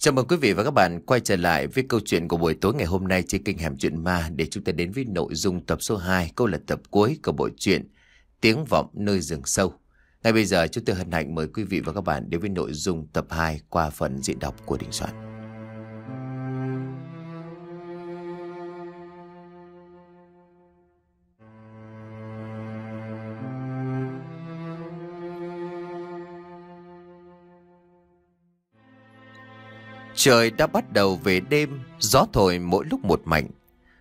Chào mừng quý vị và các bạn quay trở lại với câu chuyện của buổi tối ngày hôm nay trên kênh Hẻm Chuyện Ma để chúng ta đến với nội dung tập số 2, câu là tập cuối của bộ truyện Tiếng Vọng Nơi Rừng Sâu. Ngay bây giờ chúng tôi hân hạnh mời quý vị và các bạn đến với nội dung tập 2 qua phần diễn đọc của Đình Soạn. Trời đã bắt đầu về đêm, gió thổi mỗi lúc một mạnh.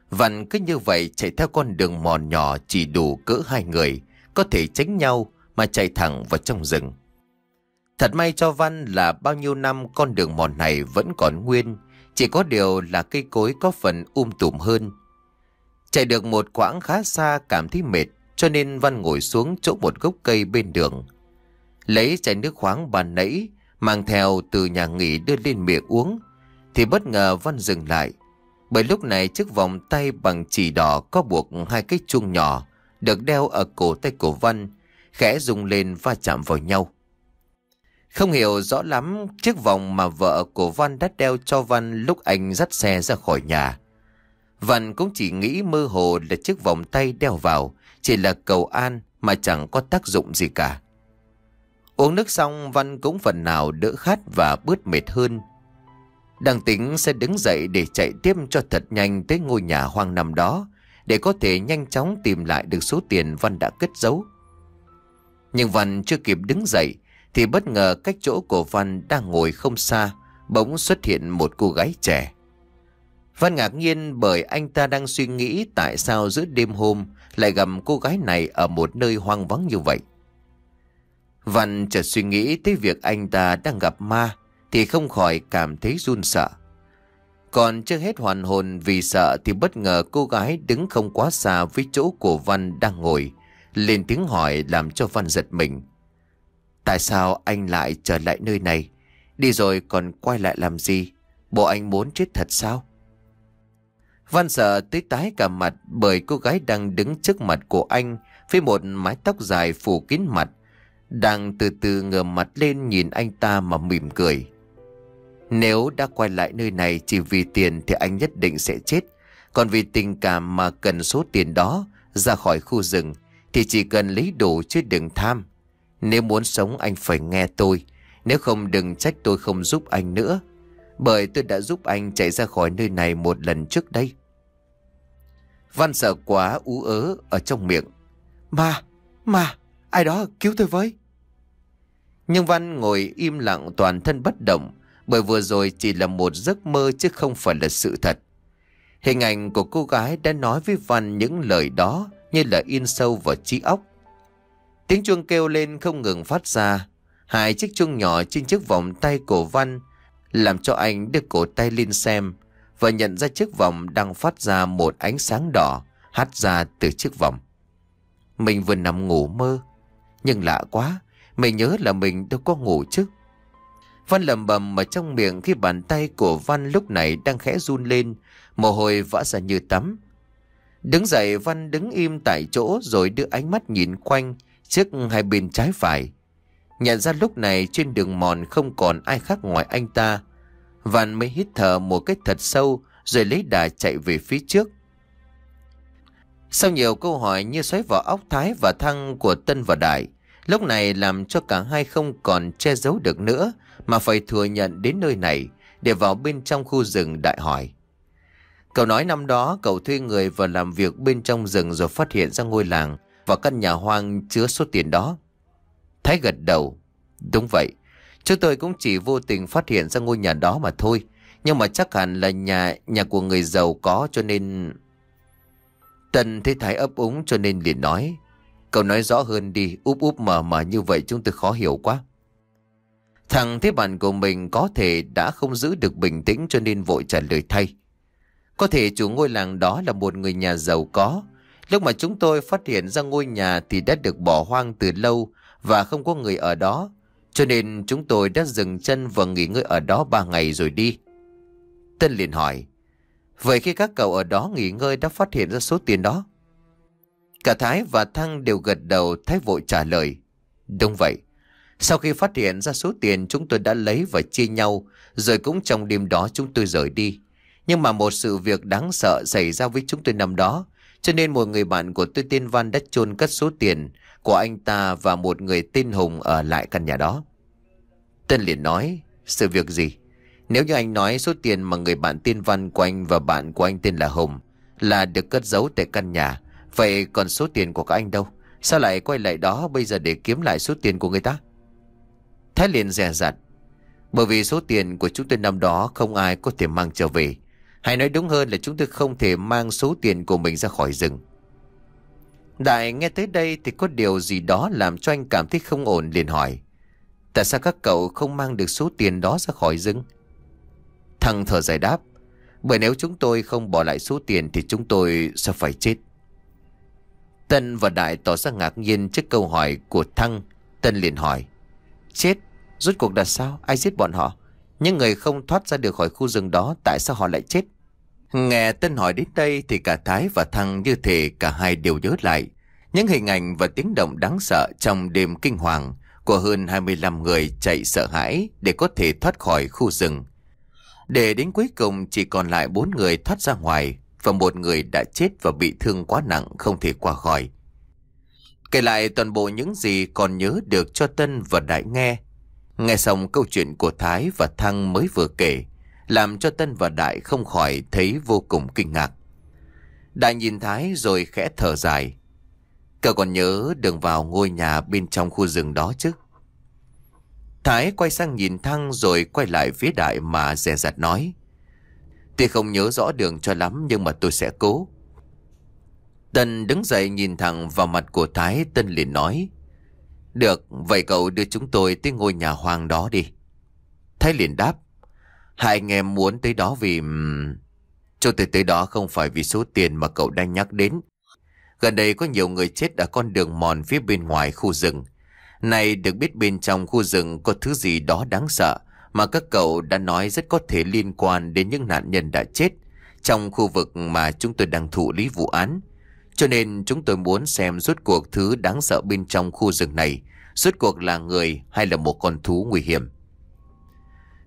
Vằn cứ như vậy chạy theo con đường mòn nhỏ chỉ đủ cỡ hai người, có thể tránh nhau mà chạy thẳng vào trong rừng. Thật may cho Văn là bao nhiêu năm con đường mòn này vẫn còn nguyên, chỉ có điều là cây cối có phần um tùm hơn. Chạy được một quãng khá xa cảm thấy mệt, cho nên Văn ngồi xuống chỗ một gốc cây bên đường. Lấy chai nước khoáng bàn nãy, Mang theo từ nhà nghỉ đưa lên miệng uống Thì bất ngờ Văn dừng lại Bởi lúc này chiếc vòng tay bằng chỉ đỏ Có buộc hai cái chuông nhỏ Được đeo ở cổ tay của Văn Khẽ rung lên va chạm vào nhau Không hiểu rõ lắm Chiếc vòng mà vợ của Văn đã đeo cho Văn Lúc anh dắt xe ra khỏi nhà Văn cũng chỉ nghĩ mơ hồ là chiếc vòng tay đeo vào Chỉ là cầu an mà chẳng có tác dụng gì cả Uống nước xong Văn cũng phần nào đỡ khát và bớt mệt hơn. Đang tính sẽ đứng dậy để chạy tiếp cho thật nhanh tới ngôi nhà hoang nằm đó để có thể nhanh chóng tìm lại được số tiền Văn đã cất giấu. Nhưng Văn chưa kịp đứng dậy thì bất ngờ cách chỗ của Văn đang ngồi không xa bỗng xuất hiện một cô gái trẻ. Văn ngạc nhiên bởi anh ta đang suy nghĩ tại sao giữa đêm hôm lại gặp cô gái này ở một nơi hoang vắng như vậy. Văn chợt suy nghĩ tới việc anh ta đang gặp ma thì không khỏi cảm thấy run sợ. Còn chưa hết hoàn hồn vì sợ thì bất ngờ cô gái đứng không quá xa với chỗ của Văn đang ngồi, lên tiếng hỏi làm cho Văn giật mình. Tại sao anh lại trở lại nơi này? Đi rồi còn quay lại làm gì? Bộ anh muốn chết thật sao? Văn sợ tới tái cả mặt bởi cô gái đang đứng trước mặt của anh với một mái tóc dài phủ kín mặt đang từ từ ngờ mặt lên nhìn anh ta mà mỉm cười Nếu đã quay lại nơi này chỉ vì tiền thì anh nhất định sẽ chết Còn vì tình cảm mà cần số tiền đó ra khỏi khu rừng Thì chỉ cần lấy đủ chứ đừng tham Nếu muốn sống anh phải nghe tôi Nếu không đừng trách tôi không giúp anh nữa Bởi tôi đã giúp anh chạy ra khỏi nơi này một lần trước đây Văn sợ quá ú ớ ở trong miệng Ma, ma, Ai đó cứu tôi với. Nhưng Văn ngồi im lặng toàn thân bất động bởi vừa rồi chỉ là một giấc mơ chứ không phải là sự thật. Hình ảnh của cô gái đã nói với Văn những lời đó như là in sâu vào trí óc. Tiếng chuông kêu lên không ngừng phát ra. Hai chiếc chuông nhỏ trên chiếc vòng tay của Văn làm cho anh đưa cổ tay lên xem và nhận ra chiếc vòng đang phát ra một ánh sáng đỏ hắt ra từ chiếc vòng. Mình vừa nằm ngủ mơ, nhưng lạ quá Mình nhớ là mình đâu có ngủ chứ Văn lầm bầm mà trong miệng khi bàn tay của Văn lúc này đang khẽ run lên, mồ hôi vã ra như tắm. Đứng dậy Văn đứng im tại chỗ rồi đưa ánh mắt nhìn quanh trước hai bên trái phải. Nhận ra lúc này trên đường mòn không còn ai khác ngoài anh ta. Văn mới hít thở một cách thật sâu rồi lấy đà chạy về phía trước. Sau nhiều câu hỏi như xoáy vào óc Thái và Thăng của Tân và Đại, Lúc này làm cho cả hai không còn che giấu được nữa Mà phải thừa nhận đến nơi này Để vào bên trong khu rừng đại hỏi Cậu nói năm đó cậu thuê người vào làm việc bên trong rừng Rồi phát hiện ra ngôi làng Và căn nhà hoang chứa số tiền đó Thái gật đầu Đúng vậy Chúng tôi cũng chỉ vô tình phát hiện ra ngôi nhà đó mà thôi Nhưng mà chắc hẳn là nhà nhà của người giàu có cho nên Tần thấy Thái ấp úng cho nên liền nói Cậu nói rõ hơn đi, úp úp mờ mờ như vậy chúng tôi khó hiểu quá. Thằng thế bạn của mình có thể đã không giữ được bình tĩnh cho nên vội trả lời thay. Có thể chủ ngôi làng đó là một người nhà giàu có. Lúc mà chúng tôi phát hiện ra ngôi nhà thì đã được bỏ hoang từ lâu và không có người ở đó. Cho nên chúng tôi đã dừng chân và nghỉ ngơi ở đó 3 ngày rồi đi. Tân liền hỏi, vậy khi các cậu ở đó nghỉ ngơi đã phát hiện ra số tiền đó? Cả Thái và Thăng đều gật đầu Thái vội trả lời. Đúng vậy. Sau khi phát hiện ra số tiền chúng tôi đã lấy và chia nhau, rồi cũng trong đêm đó chúng tôi rời đi. Nhưng mà một sự việc đáng sợ xảy ra với chúng tôi năm đó, cho nên một người bạn của tôi tên Văn đã chôn cất số tiền của anh ta và một người tên Hùng ở lại căn nhà đó. Tân liền nói, sự việc gì? Nếu như anh nói số tiền mà người bạn tên Văn của anh và bạn của anh tên là Hùng là được cất giấu tại căn nhà, Vậy còn số tiền của các anh đâu? Sao lại quay lại đó bây giờ để kiếm lại số tiền của người ta? Thái liền dè dặt, Bởi vì số tiền của chúng tôi năm đó không ai có thể mang trở về. Hay nói đúng hơn là chúng tôi không thể mang số tiền của mình ra khỏi rừng. Đại nghe tới đây thì có điều gì đó làm cho anh cảm thấy không ổn liền hỏi. Tại sao các cậu không mang được số tiền đó ra khỏi rừng? Thằng thở giải đáp. Bởi nếu chúng tôi không bỏ lại số tiền thì chúng tôi sẽ phải chết. Tân và Đại tỏ ra ngạc nhiên trước câu hỏi của Thăng. Tân liền hỏi. Chết, rốt cuộc là sao? Ai giết bọn họ? Những người không thoát ra được khỏi khu rừng đó tại sao họ lại chết? Nghe Tân hỏi đến đây thì cả Thái và Thăng như thể cả hai đều nhớ lại. Những hình ảnh và tiếng động đáng sợ trong đêm kinh hoàng của hơn 25 người chạy sợ hãi để có thể thoát khỏi khu rừng. Để đến cuối cùng chỉ còn lại bốn người thoát ra ngoài và một người đã chết và bị thương quá nặng không thể qua khỏi. Kể lại toàn bộ những gì còn nhớ được cho Tân và Đại nghe. Nghe xong câu chuyện của Thái và Thăng mới vừa kể, làm cho Tân và Đại không khỏi thấy vô cùng kinh ngạc. Đại nhìn Thái rồi khẽ thở dài. Cậu còn nhớ đường vào ngôi nhà bên trong khu rừng đó chứ? Thái quay sang nhìn Thăng rồi quay lại phía Đại mà dè dặt nói. Tuy không nhớ rõ đường cho lắm nhưng mà tôi sẽ cố. Tân đứng dậy nhìn thẳng vào mặt của Thái, Tân liền nói. Được, vậy cậu đưa chúng tôi tới ngôi nhà hoàng đó đi. Thái liền đáp. Hai anh em muốn tới đó vì... Cho tôi tới đó không phải vì số tiền mà cậu đang nhắc đến. Gần đây có nhiều người chết ở con đường mòn phía bên ngoài khu rừng. Này được biết bên trong khu rừng có thứ gì đó đáng sợ mà các cậu đã nói rất có thể liên quan đến những nạn nhân đã chết trong khu vực mà chúng tôi đang thụ lý vụ án. Cho nên chúng tôi muốn xem rốt cuộc thứ đáng sợ bên trong khu rừng này, rốt cuộc là người hay là một con thú nguy hiểm.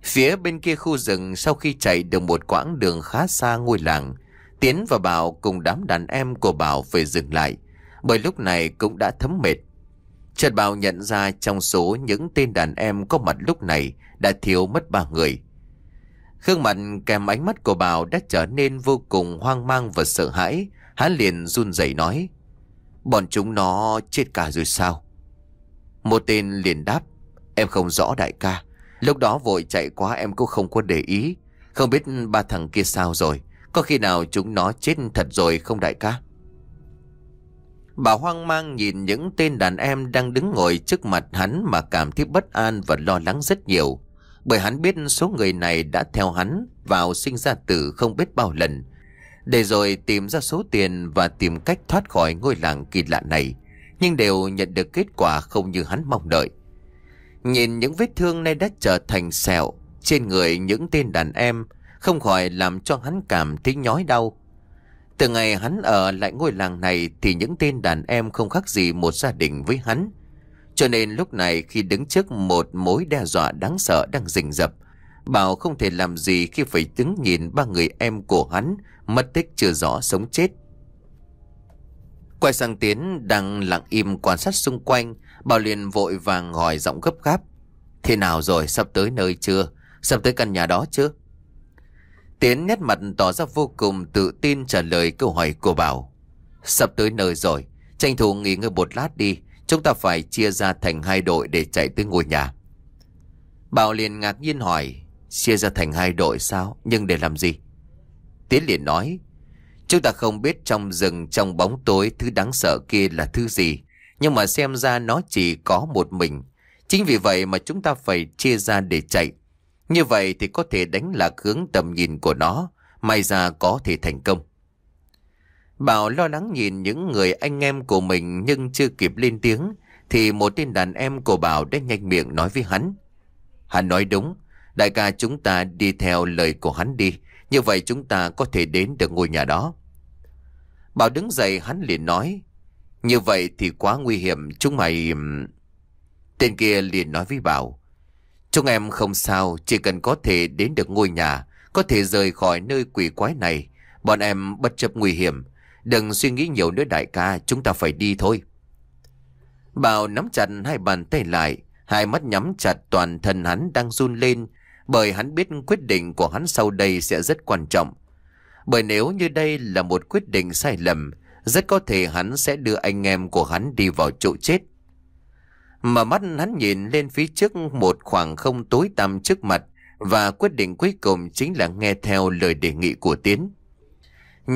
Phía bên kia khu rừng sau khi chạy được một quãng đường khá xa ngôi làng, Tiến và Bảo cùng đám đàn em của Bảo về dừng lại, bởi lúc này cũng đã thấm mệt. Chợt Bảo nhận ra trong số những tên đàn em có mặt lúc này đã thiếu mất ba người. Khương mặt kèm ánh mắt của Bảo đã trở nên vô cùng hoang mang và sợ hãi, hắn liền run rẩy nói. Bọn chúng nó chết cả rồi sao? Một tên liền đáp, em không rõ đại ca, lúc đó vội chạy quá em cũng không có để ý, không biết ba thằng kia sao rồi, có khi nào chúng nó chết thật rồi không đại ca? Bà hoang mang nhìn những tên đàn em đang đứng ngồi trước mặt hắn mà cảm thấy bất an và lo lắng rất nhiều bởi hắn biết số người này đã theo hắn vào sinh ra tử không biết bao lần, để rồi tìm ra số tiền và tìm cách thoát khỏi ngôi làng kỳ lạ này, nhưng đều nhận được kết quả không như hắn mong đợi. Nhìn những vết thương nay đã trở thành sẹo trên người những tên đàn em, không khỏi làm cho hắn cảm thấy nhói đau. Từ ngày hắn ở lại ngôi làng này thì những tên đàn em không khác gì một gia đình với hắn. Cho nên lúc này khi đứng trước một mối đe dọa đáng sợ đang rình rập, Bảo không thể làm gì khi phải đứng nhìn ba người em của hắn mất tích chưa rõ sống chết. Quay sang Tiến đang lặng im quan sát xung quanh, Bảo liền vội vàng hỏi giọng gấp gáp. Thế nào rồi, sắp tới nơi chưa? Sắp tới căn nhà đó chưa? Tiến nét mặt tỏ ra vô cùng tự tin trả lời câu hỏi của Bảo. Sắp tới nơi rồi, tranh thủ nghỉ ngơi một lát đi, Chúng ta phải chia ra thành hai đội để chạy tới ngôi nhà. Bảo liền ngạc nhiên hỏi, chia ra thành hai đội sao? Nhưng để làm gì? Tiến liền nói, chúng ta không biết trong rừng trong bóng tối thứ đáng sợ kia là thứ gì. Nhưng mà xem ra nó chỉ có một mình. Chính vì vậy mà chúng ta phải chia ra để chạy. Như vậy thì có thể đánh lạc hướng tầm nhìn của nó. May ra có thể thành công. Bảo lo lắng nhìn những người anh em của mình nhưng chưa kịp lên tiếng thì một tên đàn em của Bảo đã nhanh miệng nói với hắn. Hắn nói đúng, đại ca chúng ta đi theo lời của hắn đi, như vậy chúng ta có thể đến được ngôi nhà đó. Bảo đứng dậy hắn liền nói, như vậy thì quá nguy hiểm, chúng mày... Tên kia liền nói với Bảo, chúng em không sao, chỉ cần có thể đến được ngôi nhà, có thể rời khỏi nơi quỷ quái này, bọn em bất chấp nguy hiểm, Đừng suy nghĩ nhiều nữa đại ca Chúng ta phải đi thôi Bảo nắm chặt hai bàn tay lại Hai mắt nhắm chặt toàn thân hắn đang run lên Bởi hắn biết quyết định của hắn sau đây sẽ rất quan trọng Bởi nếu như đây là một quyết định sai lầm Rất có thể hắn sẽ đưa anh em của hắn đi vào chỗ chết Mà mắt hắn nhìn lên phía trước một khoảng không tối tăm trước mặt Và quyết định cuối cùng chính là nghe theo lời đề nghị của Tiến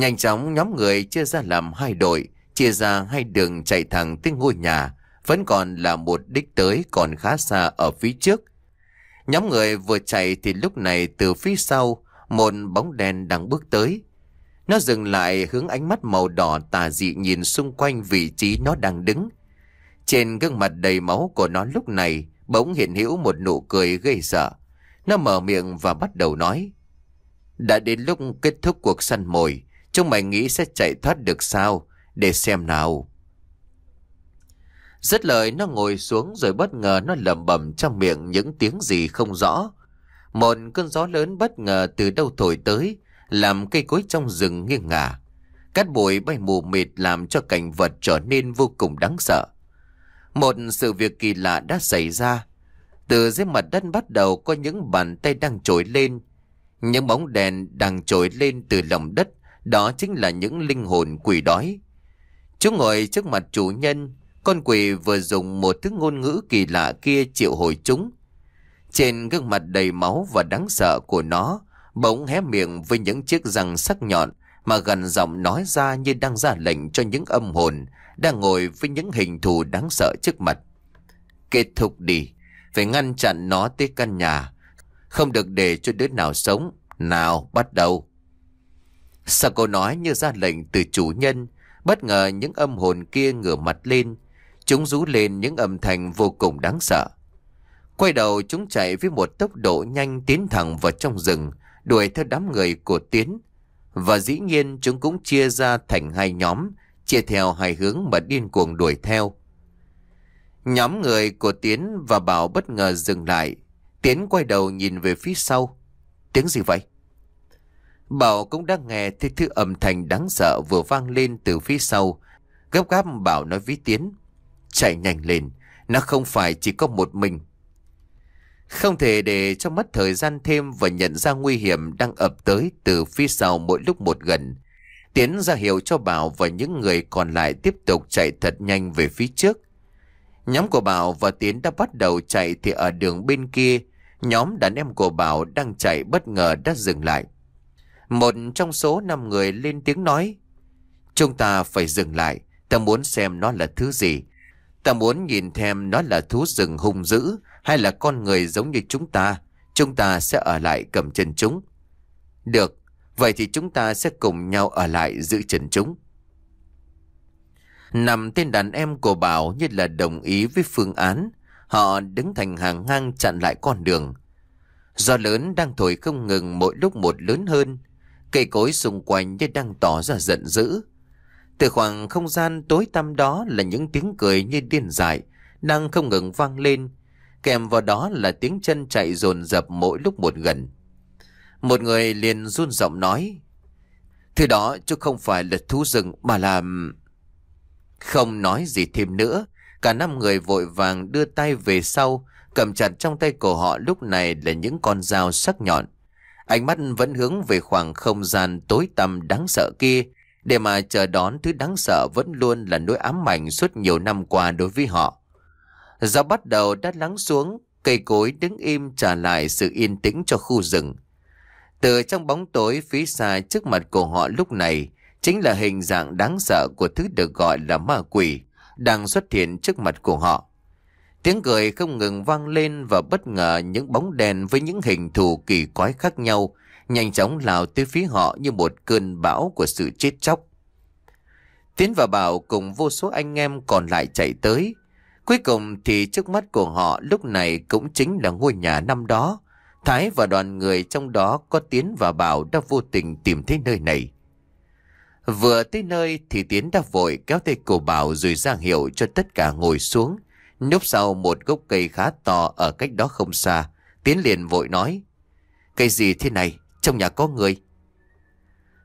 Nhanh chóng nhóm người chia ra làm hai đội, chia ra hai đường chạy thẳng tới ngôi nhà, vẫn còn là một đích tới còn khá xa ở phía trước. Nhóm người vừa chạy thì lúc này từ phía sau, một bóng đen đang bước tới. Nó dừng lại hướng ánh mắt màu đỏ tà dị nhìn xung quanh vị trí nó đang đứng. Trên gương mặt đầy máu của nó lúc này bỗng hiện hữu một nụ cười gây sợ. Nó mở miệng và bắt đầu nói. Đã đến lúc kết thúc cuộc săn mồi, Chúng mày nghĩ sẽ chạy thoát được sao? Để xem nào. rất lời nó ngồi xuống rồi bất ngờ nó lầm bầm trong miệng những tiếng gì không rõ. Một cơn gió lớn bất ngờ từ đâu thổi tới, làm cây cối trong rừng nghiêng ngả. Cát bụi bay mù mịt làm cho cảnh vật trở nên vô cùng đáng sợ. Một sự việc kỳ lạ đã xảy ra. Từ dưới mặt đất bắt đầu có những bàn tay đang trồi lên. Những bóng đèn đang trồi lên từ lòng đất đó chính là những linh hồn quỷ đói. Chúng ngồi trước mặt chủ nhân, con quỷ vừa dùng một thứ ngôn ngữ kỳ lạ kia triệu hồi chúng. Trên gương mặt đầy máu và đáng sợ của nó, bỗng hé miệng với những chiếc răng sắc nhọn mà gần giọng nói ra như đang ra lệnh cho những âm hồn đang ngồi với những hình thù đáng sợ trước mặt. Kết thúc đi, phải ngăn chặn nó tới căn nhà, không được để cho đứa nào sống. Nào, bắt đầu. Sao cô nói như ra lệnh từ chủ nhân Bất ngờ những âm hồn kia ngửa mặt lên Chúng rú lên những âm thanh vô cùng đáng sợ Quay đầu chúng chạy với một tốc độ nhanh tiến thẳng vào trong rừng Đuổi theo đám người của Tiến Và dĩ nhiên chúng cũng chia ra thành hai nhóm Chia theo hai hướng mà điên cuồng đuổi theo Nhóm người của Tiến và Bảo bất ngờ dừng lại Tiến quay đầu nhìn về phía sau Tiếng gì vậy? Bảo cũng đang nghe thấy thứ âm thanh đáng sợ vừa vang lên từ phía sau. Gấp gáp Bảo nói với Tiến. Chạy nhanh lên, nó không phải chỉ có một mình. Không thể để cho mất thời gian thêm và nhận ra nguy hiểm đang ập tới từ phía sau mỗi lúc một gần. Tiến ra hiệu cho Bảo và những người còn lại tiếp tục chạy thật nhanh về phía trước. Nhóm của Bảo và Tiến đã bắt đầu chạy thì ở đường bên kia, nhóm đàn em của Bảo đang chạy bất ngờ đã dừng lại. Một trong số năm người lên tiếng nói. Chúng ta phải dừng lại. Ta muốn xem nó là thứ gì. Ta muốn nhìn thêm nó là thú rừng hung dữ hay là con người giống như chúng ta. Chúng ta sẽ ở lại cầm chân chúng. Được. Vậy thì chúng ta sẽ cùng nhau ở lại giữ chân chúng. Nằm tên đàn em của Bảo như là đồng ý với phương án. Họ đứng thành hàng ngang chặn lại con đường. Gió lớn đang thổi không ngừng mỗi lúc một lớn hơn. Cây cối xung quanh như đang tỏ ra giận dữ. Từ khoảng không gian tối tăm đó là những tiếng cười như điên dại, đang không ngừng vang lên. Kèm vào đó là tiếng chân chạy dồn dập mỗi lúc một gần. Một người liền run giọng nói. Thứ đó chứ không phải là thú rừng mà là... Không nói gì thêm nữa, cả năm người vội vàng đưa tay về sau, cầm chặt trong tay của họ lúc này là những con dao sắc nhọn. Ánh mắt vẫn hướng về khoảng không gian tối tăm đáng sợ kia Để mà chờ đón thứ đáng sợ vẫn luôn là nỗi ám ảnh suốt nhiều năm qua đối với họ Gió bắt đầu đã lắng xuống Cây cối đứng im trả lại sự yên tĩnh cho khu rừng Từ trong bóng tối phía xa trước mặt của họ lúc này Chính là hình dạng đáng sợ của thứ được gọi là ma quỷ Đang xuất hiện trước mặt của họ Tiếng cười không ngừng vang lên và bất ngờ những bóng đèn với những hình thù kỳ quái khác nhau nhanh chóng lao tới phía họ như một cơn bão của sự chết chóc. Tiến và Bảo cùng vô số anh em còn lại chạy tới. Cuối cùng thì trước mắt của họ lúc này cũng chính là ngôi nhà năm đó. Thái và đoàn người trong đó có Tiến và Bảo đã vô tình tìm thấy nơi này. Vừa tới nơi thì Tiến đã vội kéo tay cổ Bảo rồi ra hiệu cho tất cả ngồi xuống. Núp sau một gốc cây khá to ở cách đó không xa, Tiến liền vội nói. Cây gì thế này? Trong nhà có người.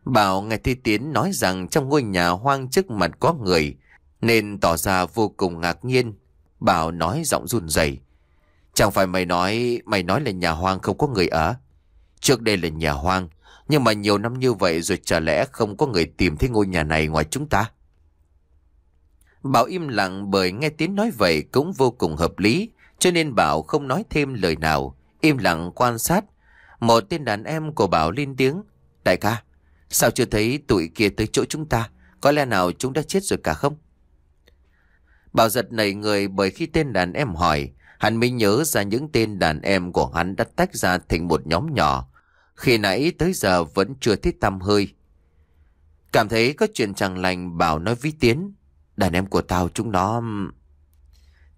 Bảo nghe thi Tiến nói rằng trong ngôi nhà hoang trước mặt có người, nên tỏ ra vô cùng ngạc nhiên. Bảo nói giọng run rẩy. Chẳng phải mày nói, mày nói là nhà hoang không có người ở. À? Trước đây là nhà hoang, nhưng mà nhiều năm như vậy rồi chả lẽ không có người tìm thấy ngôi nhà này ngoài chúng ta? Bảo im lặng bởi nghe tiếng nói vậy cũng vô cùng hợp lý, cho nên Bảo không nói thêm lời nào, im lặng quan sát. Một tên đàn em của Bảo lên tiếng, Đại ca, sao chưa thấy tụi kia tới chỗ chúng ta, có lẽ nào chúng đã chết rồi cả không? Bảo giật nảy người bởi khi tên đàn em hỏi, hắn mới nhớ ra những tên đàn em của hắn đã tách ra thành một nhóm nhỏ. Khi nãy tới giờ vẫn chưa thấy tăm hơi. Cảm thấy có chuyện chẳng lành Bảo nói với Tiến. Đàn em của tao chúng nó...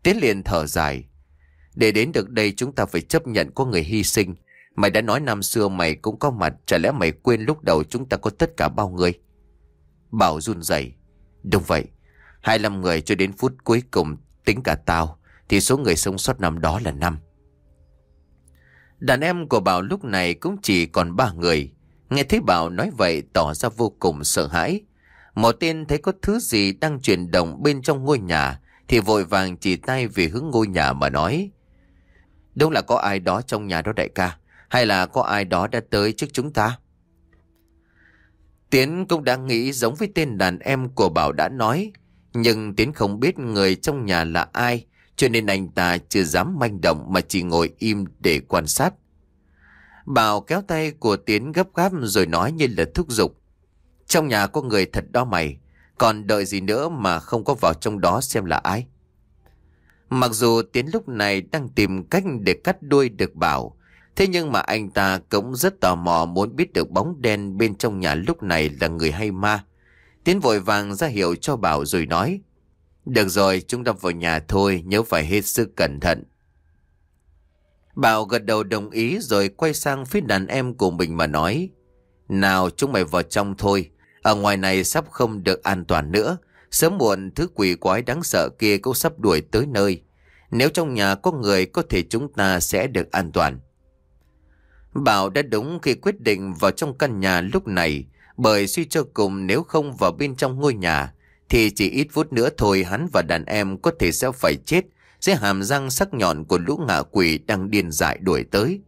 Tiến liền thở dài. Để đến được đây chúng ta phải chấp nhận có người hy sinh. Mày đã nói năm xưa mày cũng có mặt, chả lẽ mày quên lúc đầu chúng ta có tất cả bao người? Bảo run rẩy. Đúng vậy, 25 người cho đến phút cuối cùng tính cả tao, thì số người sống sót năm đó là năm. Đàn em của Bảo lúc này cũng chỉ còn ba người. Nghe thấy Bảo nói vậy tỏ ra vô cùng sợ hãi một tên thấy có thứ gì đang chuyển động bên trong ngôi nhà thì vội vàng chỉ tay về hướng ngôi nhà mà nói. Đúng là có ai đó trong nhà đó đại ca, hay là có ai đó đã tới trước chúng ta. Tiến cũng đã nghĩ giống với tên đàn em của Bảo đã nói, nhưng Tiến không biết người trong nhà là ai, cho nên anh ta chưa dám manh động mà chỉ ngồi im để quan sát. Bảo kéo tay của Tiến gấp gáp rồi nói như là thúc giục. Trong nhà có người thật đó mày Còn đợi gì nữa mà không có vào trong đó xem là ai Mặc dù Tiến lúc này đang tìm cách để cắt đuôi được bảo Thế nhưng mà anh ta cũng rất tò mò muốn biết được bóng đen bên trong nhà lúc này là người hay ma Tiến vội vàng ra hiệu cho bảo rồi nói Được rồi chúng ta vào nhà thôi nhớ phải hết sức cẩn thận Bảo gật đầu đồng ý rồi quay sang phía đàn em của mình mà nói Nào chúng mày vào trong thôi ở ngoài này sắp không được an toàn nữa. Sớm muộn thứ quỷ quái đáng sợ kia cũng sắp đuổi tới nơi. Nếu trong nhà có người có thể chúng ta sẽ được an toàn. Bảo đã đúng khi quyết định vào trong căn nhà lúc này. Bởi suy cho cùng nếu không vào bên trong ngôi nhà thì chỉ ít phút nữa thôi hắn và đàn em có thể sẽ phải chết dưới hàm răng sắc nhọn của lũ ngạ quỷ đang điên dại đuổi tới.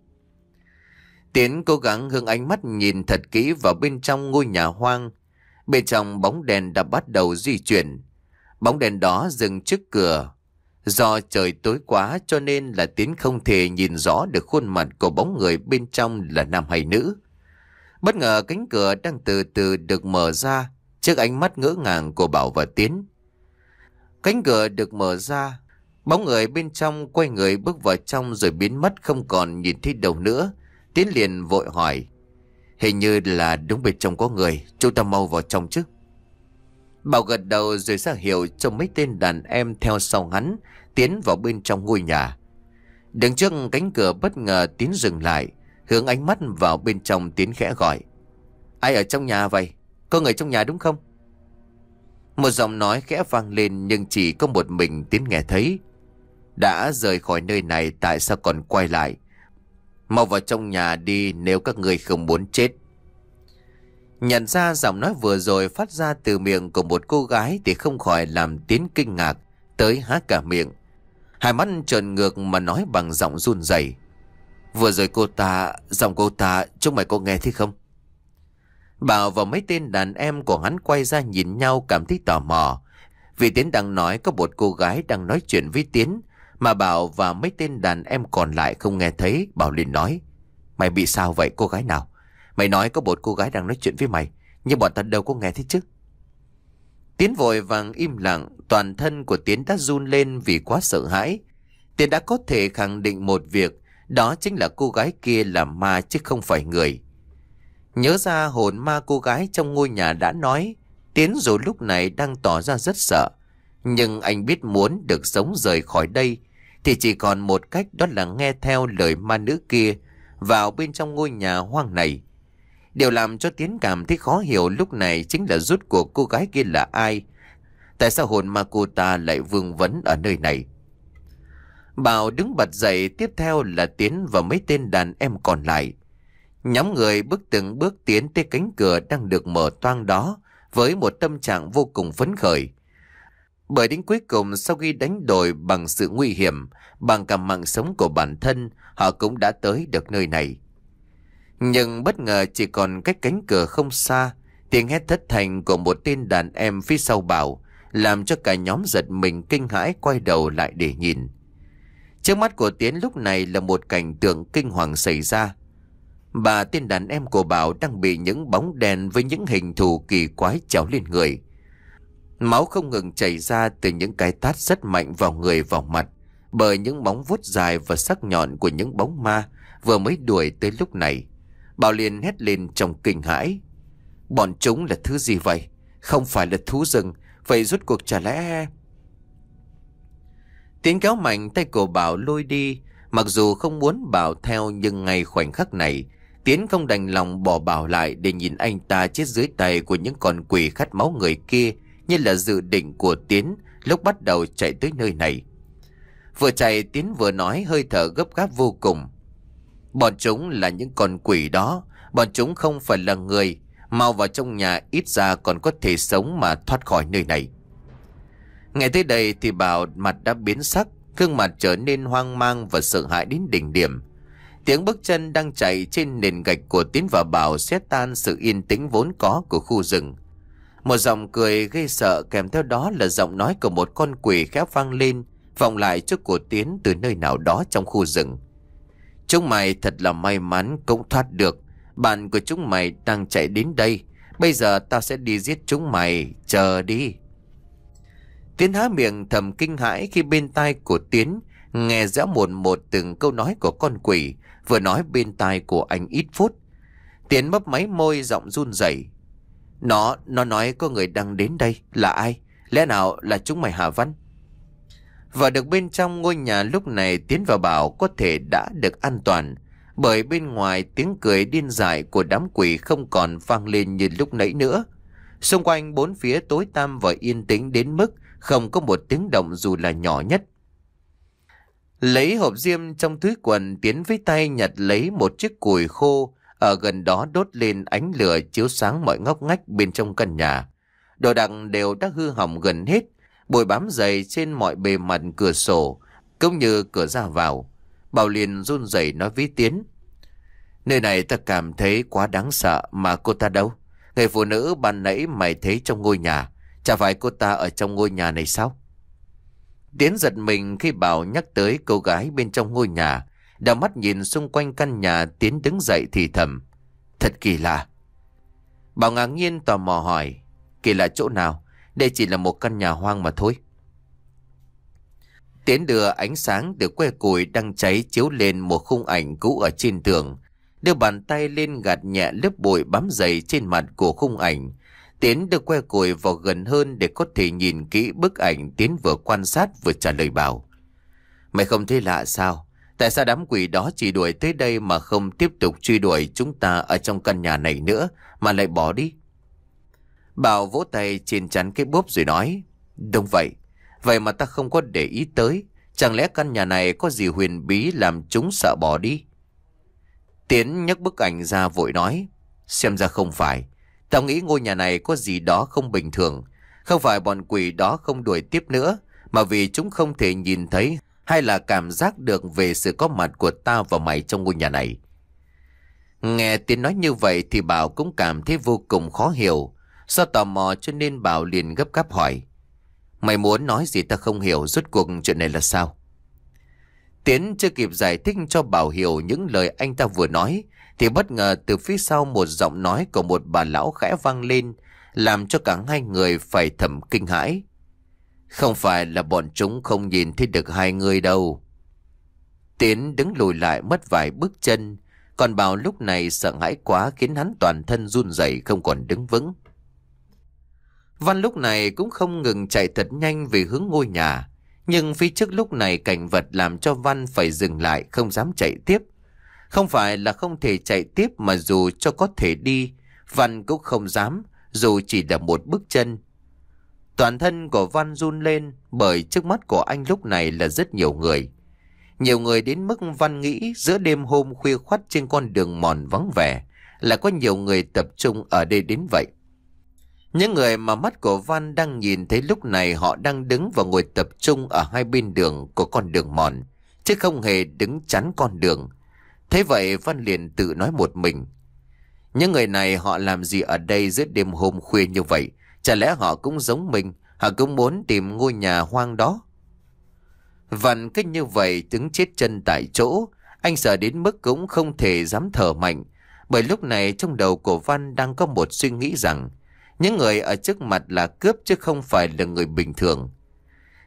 Tiến cố gắng hướng ánh mắt nhìn thật kỹ vào bên trong ngôi nhà hoang Bên trong bóng đèn đã bắt đầu di chuyển. Bóng đèn đó dừng trước cửa. Do trời tối quá cho nên là Tiến không thể nhìn rõ được khuôn mặt của bóng người bên trong là nam hay nữ. Bất ngờ cánh cửa đang từ từ được mở ra trước ánh mắt ngỡ ngàng của Bảo và Tiến. Cánh cửa được mở ra, bóng người bên trong quay người bước vào trong rồi biến mất không còn nhìn thấy đầu nữa. Tiến liền vội hỏi. Hình như là đúng bên trong có người Chúng ta mau vào trong chứ Bảo gật đầu rồi ra hiệu cho mấy tên đàn em theo sau hắn Tiến vào bên trong ngôi nhà Đứng trước cánh cửa bất ngờ Tiến dừng lại Hướng ánh mắt vào bên trong Tiến khẽ gọi Ai ở trong nhà vậy? Có người trong nhà đúng không? Một giọng nói khẽ vang lên nhưng chỉ có một mình Tiến nghe thấy. Đã rời khỏi nơi này tại sao còn quay lại? Mau vào trong nhà đi nếu các người không muốn chết. Nhận ra giọng nói vừa rồi phát ra từ miệng của một cô gái thì không khỏi làm Tiến kinh ngạc, tới há cả miệng. Hai mắt trần ngược mà nói bằng giọng run rẩy. Vừa rồi cô ta, giọng cô ta, chúng mày có nghe thấy không? Bảo và mấy tên đàn em của hắn quay ra nhìn nhau cảm thấy tò mò. Vì Tiến đang nói có một cô gái đang nói chuyện với Tiến mà Bảo và mấy tên đàn em còn lại không nghe thấy Bảo liền nói Mày bị sao vậy cô gái nào Mày nói có một cô gái đang nói chuyện với mày Nhưng bọn tao đâu có nghe thấy chứ Tiến vội vàng im lặng Toàn thân của Tiến đã run lên vì quá sợ hãi Tiến đã có thể khẳng định một việc Đó chính là cô gái kia là ma chứ không phải người Nhớ ra hồn ma cô gái trong ngôi nhà đã nói Tiến dù lúc này đang tỏ ra rất sợ Nhưng anh biết muốn được sống rời khỏi đây thì chỉ còn một cách đó là nghe theo lời ma nữ kia vào bên trong ngôi nhà hoang này. Điều làm cho Tiến cảm thấy khó hiểu lúc này chính là rút của cô gái kia là ai. Tại sao hồn ma cô ta lại vương vấn ở nơi này? Bảo đứng bật dậy tiếp theo là Tiến và mấy tên đàn em còn lại. Nhóm người bước từng bước tiến tới cánh cửa đang được mở toang đó với một tâm trạng vô cùng phấn khởi. Bởi đến cuối cùng sau khi đánh đổi bằng sự nguy hiểm, bằng cả mạng sống của bản thân, họ cũng đã tới được nơi này. Nhưng bất ngờ chỉ còn cách cánh cửa không xa, tiếng hét thất thành của một tên đàn em phía sau bảo, làm cho cả nhóm giật mình kinh hãi quay đầu lại để nhìn. Trước mắt của Tiến lúc này là một cảnh tượng kinh hoàng xảy ra. Bà tên đàn em của Bảo đang bị những bóng đèn với những hình thù kỳ quái chéo lên người. Máu không ngừng chảy ra từ những cái tát rất mạnh vào người vào mặt bởi những móng vuốt dài và sắc nhọn của những bóng ma vừa mới đuổi tới lúc này. Bảo liền hét lên trong kinh hãi. Bọn chúng là thứ gì vậy? Không phải là thú rừng, vậy rút cuộc trả lẽ... Tiến kéo mạnh tay cổ Bảo lôi đi, mặc dù không muốn Bảo theo nhưng ngay khoảnh khắc này, Tiến không đành lòng bỏ Bảo lại để nhìn anh ta chết dưới tay của những con quỷ khát máu người kia như là dự định của Tiến lúc bắt đầu chạy tới nơi này. Vừa chạy Tiến vừa nói hơi thở gấp gáp vô cùng. Bọn chúng là những con quỷ đó, bọn chúng không phải là người, mau vào trong nhà ít ra còn có thể sống mà thoát khỏi nơi này. Nghe tới đây thì bảo mặt đã biến sắc, gương mặt trở nên hoang mang và sợ hãi đến đỉnh điểm. Tiếng bước chân đang chạy trên nền gạch của Tiến và Bảo sẽ tan sự yên tĩnh vốn có của khu rừng. Một giọng cười gây sợ kèm theo đó là giọng nói của một con quỷ khép vang lên, vọng lại trước cổ tiến từ nơi nào đó trong khu rừng. Chúng mày thật là may mắn cũng thoát được. Bạn của chúng mày đang chạy đến đây. Bây giờ ta sẽ đi giết chúng mày, chờ đi. Tiến há miệng thầm kinh hãi khi bên tai của Tiến nghe rõ một một từng câu nói của con quỷ vừa nói bên tai của anh ít phút. Tiến bấp máy môi giọng run rẩy nó, nó nói có người đang đến đây Là ai? Lẽ nào là chúng mày Hà Văn? Và được bên trong ngôi nhà lúc này Tiến vào Bảo có thể đã được an toàn Bởi bên ngoài tiếng cười điên dại của đám quỷ không còn vang lên như lúc nãy nữa Xung quanh bốn phía tối tăm và yên tĩnh đến mức Không có một tiếng động dù là nhỏ nhất Lấy hộp diêm trong túi quần Tiến với tay nhặt lấy một chiếc củi khô ở gần đó đốt lên ánh lửa chiếu sáng mọi ngóc ngách bên trong căn nhà. Đồ đạc đều đã hư hỏng gần hết, bụi bám dày trên mọi bề mặt cửa sổ, cũng như cửa ra vào. Bảo liền run rẩy nói với Tiến. Nơi này ta cảm thấy quá đáng sợ mà cô ta đâu? Người phụ nữ ban nãy mày thấy trong ngôi nhà, chả phải cô ta ở trong ngôi nhà này sao? Tiến giật mình khi Bảo nhắc tới cô gái bên trong ngôi nhà, Đào mắt nhìn xung quanh căn nhà Tiến đứng dậy thì thầm Thật kỳ lạ Bảo ngạc nhiên tò mò hỏi Kỳ lạ chỗ nào Đây chỉ là một căn nhà hoang mà thôi Tiến đưa ánh sáng từ que cùi đang cháy chiếu lên một khung ảnh cũ ở trên tường. Đưa bàn tay lên gạt nhẹ lớp bụi bám dày trên mặt của khung ảnh. Tiến đưa que cùi vào gần hơn để có thể nhìn kỹ bức ảnh Tiến vừa quan sát vừa trả lời bảo. Mày không thấy lạ sao? Tại sao đám quỷ đó chỉ đuổi tới đây mà không tiếp tục truy đuổi chúng ta ở trong căn nhà này nữa mà lại bỏ đi? Bảo vỗ tay trên chắn cái bốp rồi nói. Đúng vậy, vậy mà ta không có để ý tới. Chẳng lẽ căn nhà này có gì huyền bí làm chúng sợ bỏ đi? Tiến nhấc bức ảnh ra vội nói. Xem ra không phải. Tao nghĩ ngôi nhà này có gì đó không bình thường. Không phải bọn quỷ đó không đuổi tiếp nữa, mà vì chúng không thể nhìn thấy hay là cảm giác được về sự có mặt của ta và mày trong ngôi nhà này. Nghe tiếng nói như vậy thì Bảo cũng cảm thấy vô cùng khó hiểu. Do tò mò cho nên Bảo liền gấp gáp hỏi. Mày muốn nói gì ta không hiểu rốt cuộc chuyện này là sao? Tiến chưa kịp giải thích cho Bảo hiểu những lời anh ta vừa nói thì bất ngờ từ phía sau một giọng nói của một bà lão khẽ vang lên làm cho cả hai người phải thầm kinh hãi. Không phải là bọn chúng không nhìn thấy được hai người đâu. Tiến đứng lùi lại mất vài bước chân. Còn Bảo lúc này sợ hãi quá khiến hắn toàn thân run rẩy không còn đứng vững. Văn lúc này cũng không ngừng chạy thật nhanh về hướng ngôi nhà. Nhưng phía trước lúc này cảnh vật làm cho Văn phải dừng lại không dám chạy tiếp. Không phải là không thể chạy tiếp mà dù cho có thể đi, Văn cũng không dám, dù chỉ là một bước chân. Toàn thân của Văn run lên bởi trước mắt của anh lúc này là rất nhiều người. Nhiều người đến mức Văn nghĩ giữa đêm hôm khuya khoắt trên con đường mòn vắng vẻ là có nhiều người tập trung ở đây đến vậy. Những người mà mắt của Văn đang nhìn thấy lúc này họ đang đứng và ngồi tập trung ở hai bên đường của con đường mòn, chứ không hề đứng chắn con đường. Thế vậy Văn liền tự nói một mình. Những người này họ làm gì ở đây giữa đêm hôm khuya như vậy? Chả lẽ họ cũng giống mình Họ cũng muốn tìm ngôi nhà hoang đó Vặn cứ như vậy đứng chết chân tại chỗ Anh sợ đến mức cũng không thể dám thở mạnh Bởi lúc này trong đầu của Văn đang có một suy nghĩ rằng Những người ở trước mặt là cướp chứ không phải là người bình thường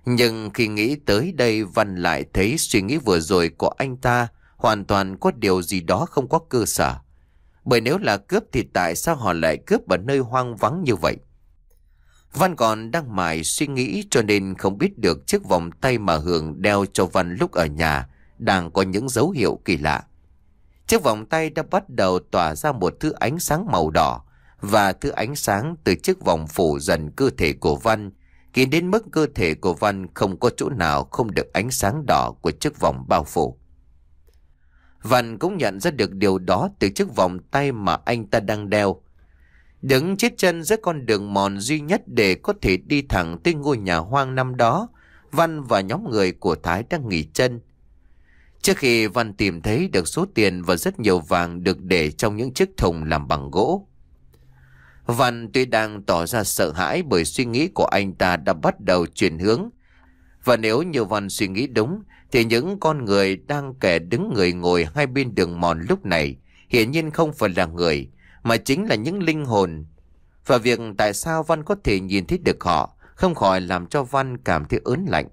Nhưng khi nghĩ tới đây Văn lại thấy suy nghĩ vừa rồi của anh ta Hoàn toàn có điều gì đó không có cơ sở Bởi nếu là cướp thì tại sao họ lại cướp ở nơi hoang vắng như vậy? Văn còn đang mải suy nghĩ cho nên không biết được chiếc vòng tay mà Hường đeo cho Văn lúc ở nhà đang có những dấu hiệu kỳ lạ. Chiếc vòng tay đã bắt đầu tỏa ra một thứ ánh sáng màu đỏ và thứ ánh sáng từ chiếc vòng phủ dần cơ thể của Văn khiến đến mức cơ thể của Văn không có chỗ nào không được ánh sáng đỏ của chiếc vòng bao phủ. Văn cũng nhận ra được điều đó từ chiếc vòng tay mà anh ta đang đeo Đứng chết chân giữa con đường mòn duy nhất để có thể đi thẳng tới ngôi nhà hoang năm đó, Văn và nhóm người của Thái đang nghỉ chân. Trước khi Văn tìm thấy được số tiền và rất nhiều vàng được để trong những chiếc thùng làm bằng gỗ. Văn tuy đang tỏ ra sợ hãi bởi suy nghĩ của anh ta đã bắt đầu chuyển hướng. Và nếu như Văn suy nghĩ đúng, thì những con người đang kẻ đứng người ngồi hai bên đường mòn lúc này hiển nhiên không phải là người, mà chính là những linh hồn. Và việc tại sao Văn có thể nhìn thấy được họ không khỏi làm cho Văn cảm thấy ớn lạnh.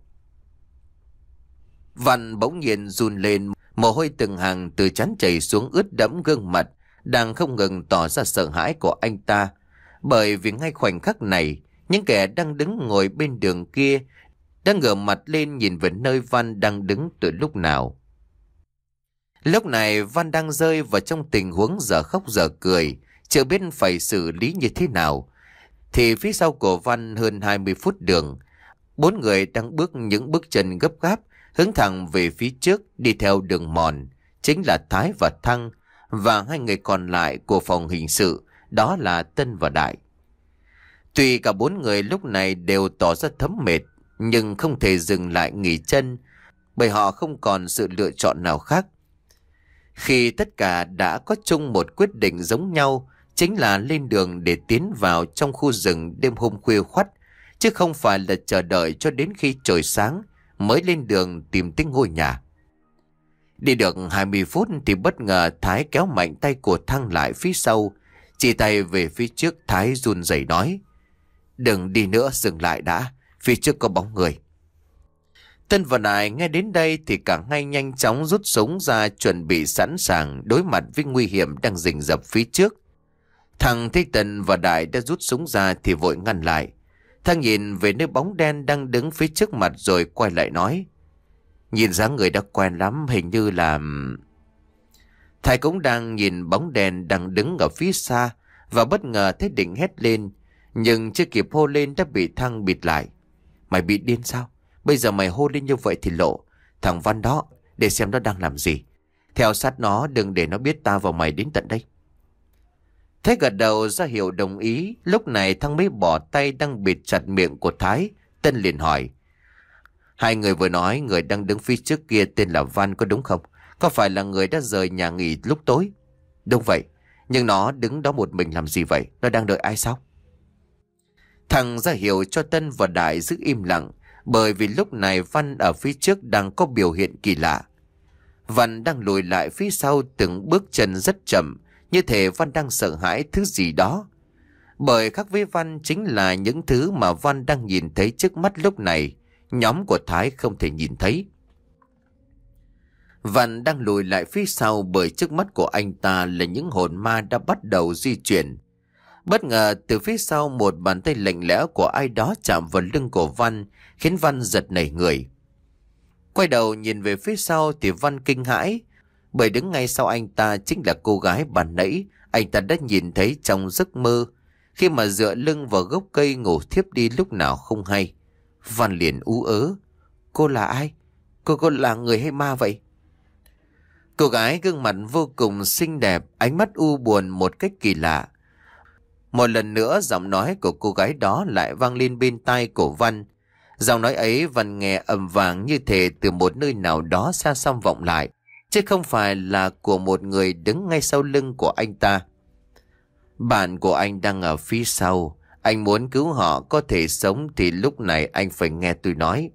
Văn bỗng nhiên run lên, mồ hôi từng hàng từ chán chảy xuống ướt đẫm gương mặt, đang không ngừng tỏ ra sợ hãi của anh ta. Bởi vì ngay khoảnh khắc này, những kẻ đang đứng ngồi bên đường kia, đang ngửa mặt lên nhìn về nơi Văn đang đứng từ lúc nào. Lúc này Văn đang rơi vào trong tình huống giờ khóc giờ cười, chưa biết phải xử lý như thế nào. Thì phía sau của Văn hơn 20 phút đường, bốn người đang bước những bước chân gấp gáp, hướng thẳng về phía trước đi theo đường mòn, chính là Thái và Thăng và hai người còn lại của phòng hình sự, đó là Tân và Đại. Tuy cả bốn người lúc này đều tỏ ra thấm mệt, nhưng không thể dừng lại nghỉ chân, bởi họ không còn sự lựa chọn nào khác khi tất cả đã có chung một quyết định giống nhau, chính là lên đường để tiến vào trong khu rừng đêm hôm khuya khoắt, chứ không phải là chờ đợi cho đến khi trời sáng mới lên đường tìm tới ngôi nhà. Đi được 20 phút thì bất ngờ Thái kéo mạnh tay của Thăng lại phía sau, chỉ tay về phía trước Thái run rẩy nói. Đừng đi nữa dừng lại đã, phía trước có bóng người. Tân và Nại nghe đến đây thì cả ngay nhanh chóng rút súng ra chuẩn bị sẵn sàng đối mặt với nguy hiểm đang rình rập phía trước. Thằng thấy Tân và Đại đã rút súng ra thì vội ngăn lại. Thằng nhìn về nơi bóng đen đang đứng phía trước mặt rồi quay lại nói. Nhìn dáng người đã quen lắm hình như là... Thầy cũng đang nhìn bóng đèn đang đứng ở phía xa và bất ngờ thấy định hét lên. Nhưng chưa kịp hô lên đã bị thăng bịt lại. Mày bị điên sao? Bây giờ mày hô lên như vậy thì lộ Thằng Văn đó Để xem nó đang làm gì Theo sát nó đừng để nó biết ta và mày đến tận đây Thế gật đầu ra hiệu đồng ý Lúc này thằng mới bỏ tay đang bịt chặt miệng của Thái Tân liền hỏi Hai người vừa nói người đang đứng phía trước kia tên là Văn có đúng không? Có phải là người đã rời nhà nghỉ lúc tối? Đúng vậy Nhưng nó đứng đó một mình làm gì vậy? Nó đang đợi ai sao? Thằng ra hiệu cho Tân và Đại giữ im lặng bởi vì lúc này Văn ở phía trước đang có biểu hiện kỳ lạ. Văn đang lùi lại phía sau từng bước chân rất chậm, như thể Văn đang sợ hãi thứ gì đó. Bởi khác với Văn chính là những thứ mà Văn đang nhìn thấy trước mắt lúc này, nhóm của Thái không thể nhìn thấy. Văn đang lùi lại phía sau bởi trước mắt của anh ta là những hồn ma đã bắt đầu di chuyển Bất ngờ từ phía sau một bàn tay lạnh lẽo của ai đó chạm vào lưng của Văn khiến Văn giật nảy người. Quay đầu nhìn về phía sau thì Văn kinh hãi bởi đứng ngay sau anh ta chính là cô gái bàn nãy anh ta đã nhìn thấy trong giấc mơ khi mà dựa lưng vào gốc cây ngủ thiếp đi lúc nào không hay. Văn liền ú ớ. Cô là ai? Cô có là người hay ma vậy? Cô gái gương mặt vô cùng xinh đẹp, ánh mắt u buồn một cách kỳ lạ. Một lần nữa giọng nói của cô gái đó lại vang lên bên tai của Văn. Giọng nói ấy Văn nghe ầm vàng như thể từ một nơi nào đó xa xăm vọng lại, chứ không phải là của một người đứng ngay sau lưng của anh ta. Bạn của anh đang ở phía sau, anh muốn cứu họ có thể sống thì lúc này anh phải nghe tôi nói.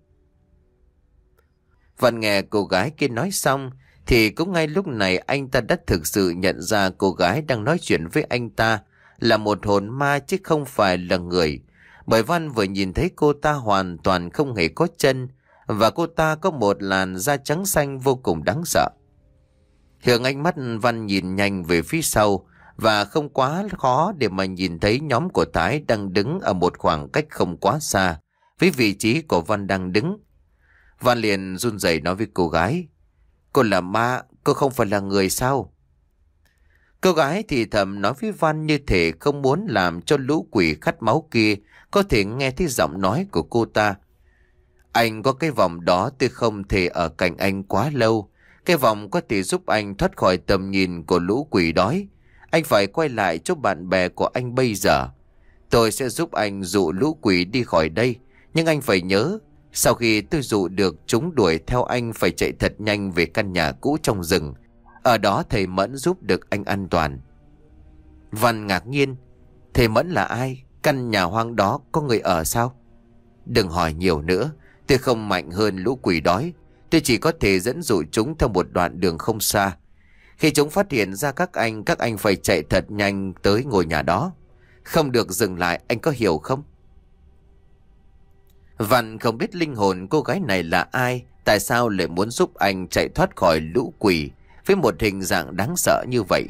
Văn nghe cô gái kia nói xong, thì cũng ngay lúc này anh ta đã thực sự nhận ra cô gái đang nói chuyện với anh ta là một hồn ma chứ không phải là người. Bởi Văn vừa nhìn thấy cô ta hoàn toàn không hề có chân và cô ta có một làn da trắng xanh vô cùng đáng sợ. Hướng ánh mắt Văn nhìn nhanh về phía sau và không quá khó để mà nhìn thấy nhóm của Thái đang đứng ở một khoảng cách không quá xa với vị trí của Văn đang đứng. Văn liền run rẩy nói với cô gái Cô là ma, cô không phải là người sao? Cô gái thì thầm nói với Văn như thể không muốn làm cho lũ quỷ khát máu kia có thể nghe thấy giọng nói của cô ta. Anh có cái vòng đó tôi không thể ở cạnh anh quá lâu. Cái vòng có thể giúp anh thoát khỏi tầm nhìn của lũ quỷ đói. Anh phải quay lại cho bạn bè của anh bây giờ. Tôi sẽ giúp anh dụ lũ quỷ đi khỏi đây. Nhưng anh phải nhớ, sau khi tôi dụ được chúng đuổi theo anh phải chạy thật nhanh về căn nhà cũ trong rừng. Ở đó thầy Mẫn giúp được anh an toàn. Văn ngạc nhiên. Thầy Mẫn là ai? Căn nhà hoang đó có người ở sao? Đừng hỏi nhiều nữa. Tôi không mạnh hơn lũ quỷ đói. Tôi chỉ có thể dẫn dụ chúng theo một đoạn đường không xa. Khi chúng phát hiện ra các anh, các anh phải chạy thật nhanh tới ngôi nhà đó. Không được dừng lại, anh có hiểu không? Văn không biết linh hồn cô gái này là ai, tại sao lại muốn giúp anh chạy thoát khỏi lũ quỷ với một hình dạng đáng sợ như vậy.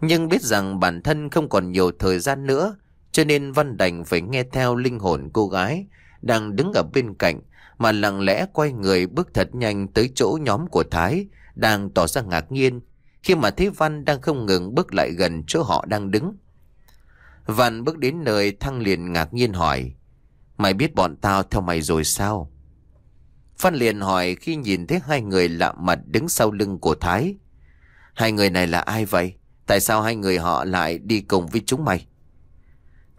Nhưng biết rằng bản thân không còn nhiều thời gian nữa, cho nên Văn đành phải nghe theo linh hồn cô gái đang đứng ở bên cạnh mà lặng lẽ quay người bước thật nhanh tới chỗ nhóm của Thái đang tỏ ra ngạc nhiên khi mà thấy Văn đang không ngừng bước lại gần chỗ họ đang đứng. Văn bước đến nơi Thăng liền ngạc nhiên hỏi Mày biết bọn tao theo mày rồi sao? văn liền hỏi khi nhìn thấy hai người lạ mặt đứng sau lưng của Thái Hai người này là ai vậy? Tại sao hai người họ lại đi cùng với chúng mày?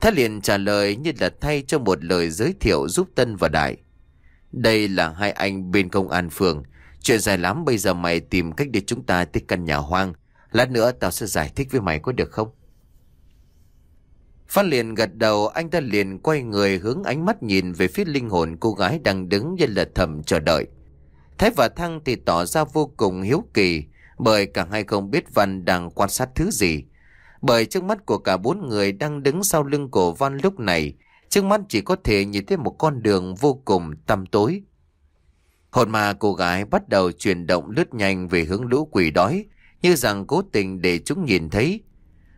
Thái liền trả lời như là thay cho một lời giới thiệu giúp Tân và Đại. Đây là hai anh bên công an phường. Chuyện dài lắm bây giờ mày tìm cách để chúng ta tới căn nhà hoang. Lát nữa tao sẽ giải thích với mày có được không? Phát liền gật đầu anh ta liền quay người hướng ánh mắt nhìn về phía linh hồn cô gái đang đứng như là thầm chờ đợi. Thái và Thăng thì tỏ ra vô cùng hiếu kỳ bởi cả hai không biết Văn đang quan sát thứ gì. Bởi trước mắt của cả bốn người đang đứng sau lưng cổ Văn lúc này, trước mắt chỉ có thể nhìn thấy một con đường vô cùng tăm tối. Hồn ma cô gái bắt đầu chuyển động lướt nhanh về hướng lũ quỷ đói, như rằng cố tình để chúng nhìn thấy.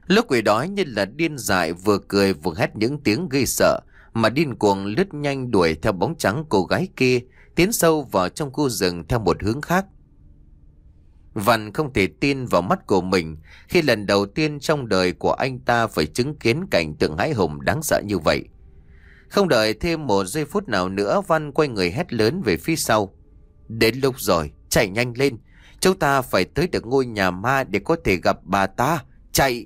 Lũ quỷ đói như là điên dại vừa cười vừa hét những tiếng gây sợ, mà điên cuồng lướt nhanh đuổi theo bóng trắng cô gái kia, tiến sâu vào trong khu rừng theo một hướng khác. Văn không thể tin vào mắt của mình khi lần đầu tiên trong đời của anh ta phải chứng kiến cảnh tượng hãi hùng đáng sợ như vậy. Không đợi thêm một giây phút nào nữa Văn quay người hét lớn về phía sau. Đến lúc rồi, chạy nhanh lên. Chúng ta phải tới được ngôi nhà ma để có thể gặp bà ta. Chạy!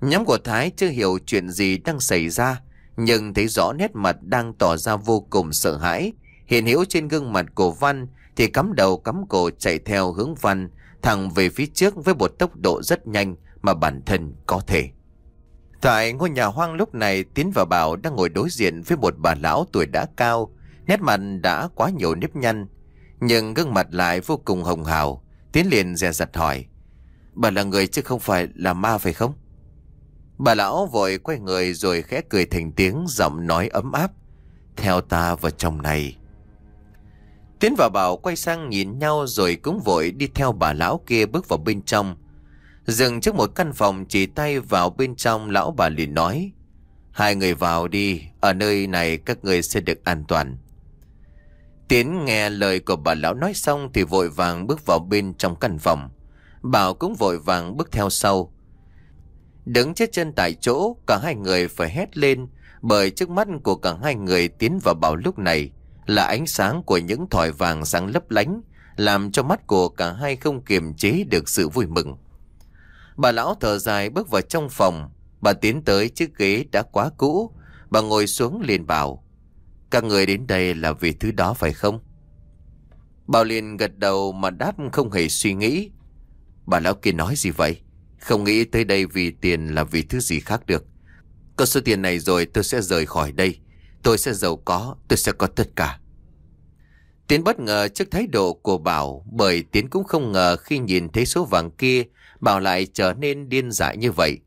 Nhóm của Thái chưa hiểu chuyện gì đang xảy ra, nhưng thấy rõ nét mặt đang tỏ ra vô cùng sợ hãi. Hiện hữu trên gương mặt của Văn thì cắm đầu cắm cổ chạy theo hướng văn thẳng về phía trước với một tốc độ rất nhanh mà bản thân có thể. Tại ngôi nhà hoang lúc này Tiến và Bảo đang ngồi đối diện với một bà lão tuổi đã cao, nét mặt đã quá nhiều nếp nhăn, nhưng gương mặt lại vô cùng hồng hào. Tiến liền dè dặt hỏi, bà là người chứ không phải là ma phải không? Bà lão vội quay người rồi khẽ cười thành tiếng giọng nói ấm áp. Theo ta vào trong này Tiến và Bảo quay sang nhìn nhau rồi cũng vội đi theo bà lão kia bước vào bên trong. Dừng trước một căn phòng chỉ tay vào bên trong lão bà liền nói. Hai người vào đi, ở nơi này các người sẽ được an toàn. Tiến nghe lời của bà lão nói xong thì vội vàng bước vào bên trong căn phòng. Bảo cũng vội vàng bước theo sau. Đứng chết chân tại chỗ, cả hai người phải hét lên bởi trước mắt của cả hai người Tiến và Bảo lúc này là ánh sáng của những thỏi vàng sáng lấp lánh, làm cho mắt của cả hai không kiềm chế được sự vui mừng. Bà lão thở dài bước vào trong phòng, bà tiến tới chiếc ghế đã quá cũ, bà ngồi xuống liền bảo, các người đến đây là vì thứ đó phải không? Bảo liền gật đầu mà đáp không hề suy nghĩ. Bà lão kia nói gì vậy? Không nghĩ tới đây vì tiền là vì thứ gì khác được. Có số tiền này rồi tôi sẽ rời khỏi đây. Tôi sẽ giàu có, tôi sẽ có tất cả. Tiến bất ngờ trước thái độ của Bảo bởi Tiến cũng không ngờ khi nhìn thấy số vàng kia Bảo lại trở nên điên dại như vậy.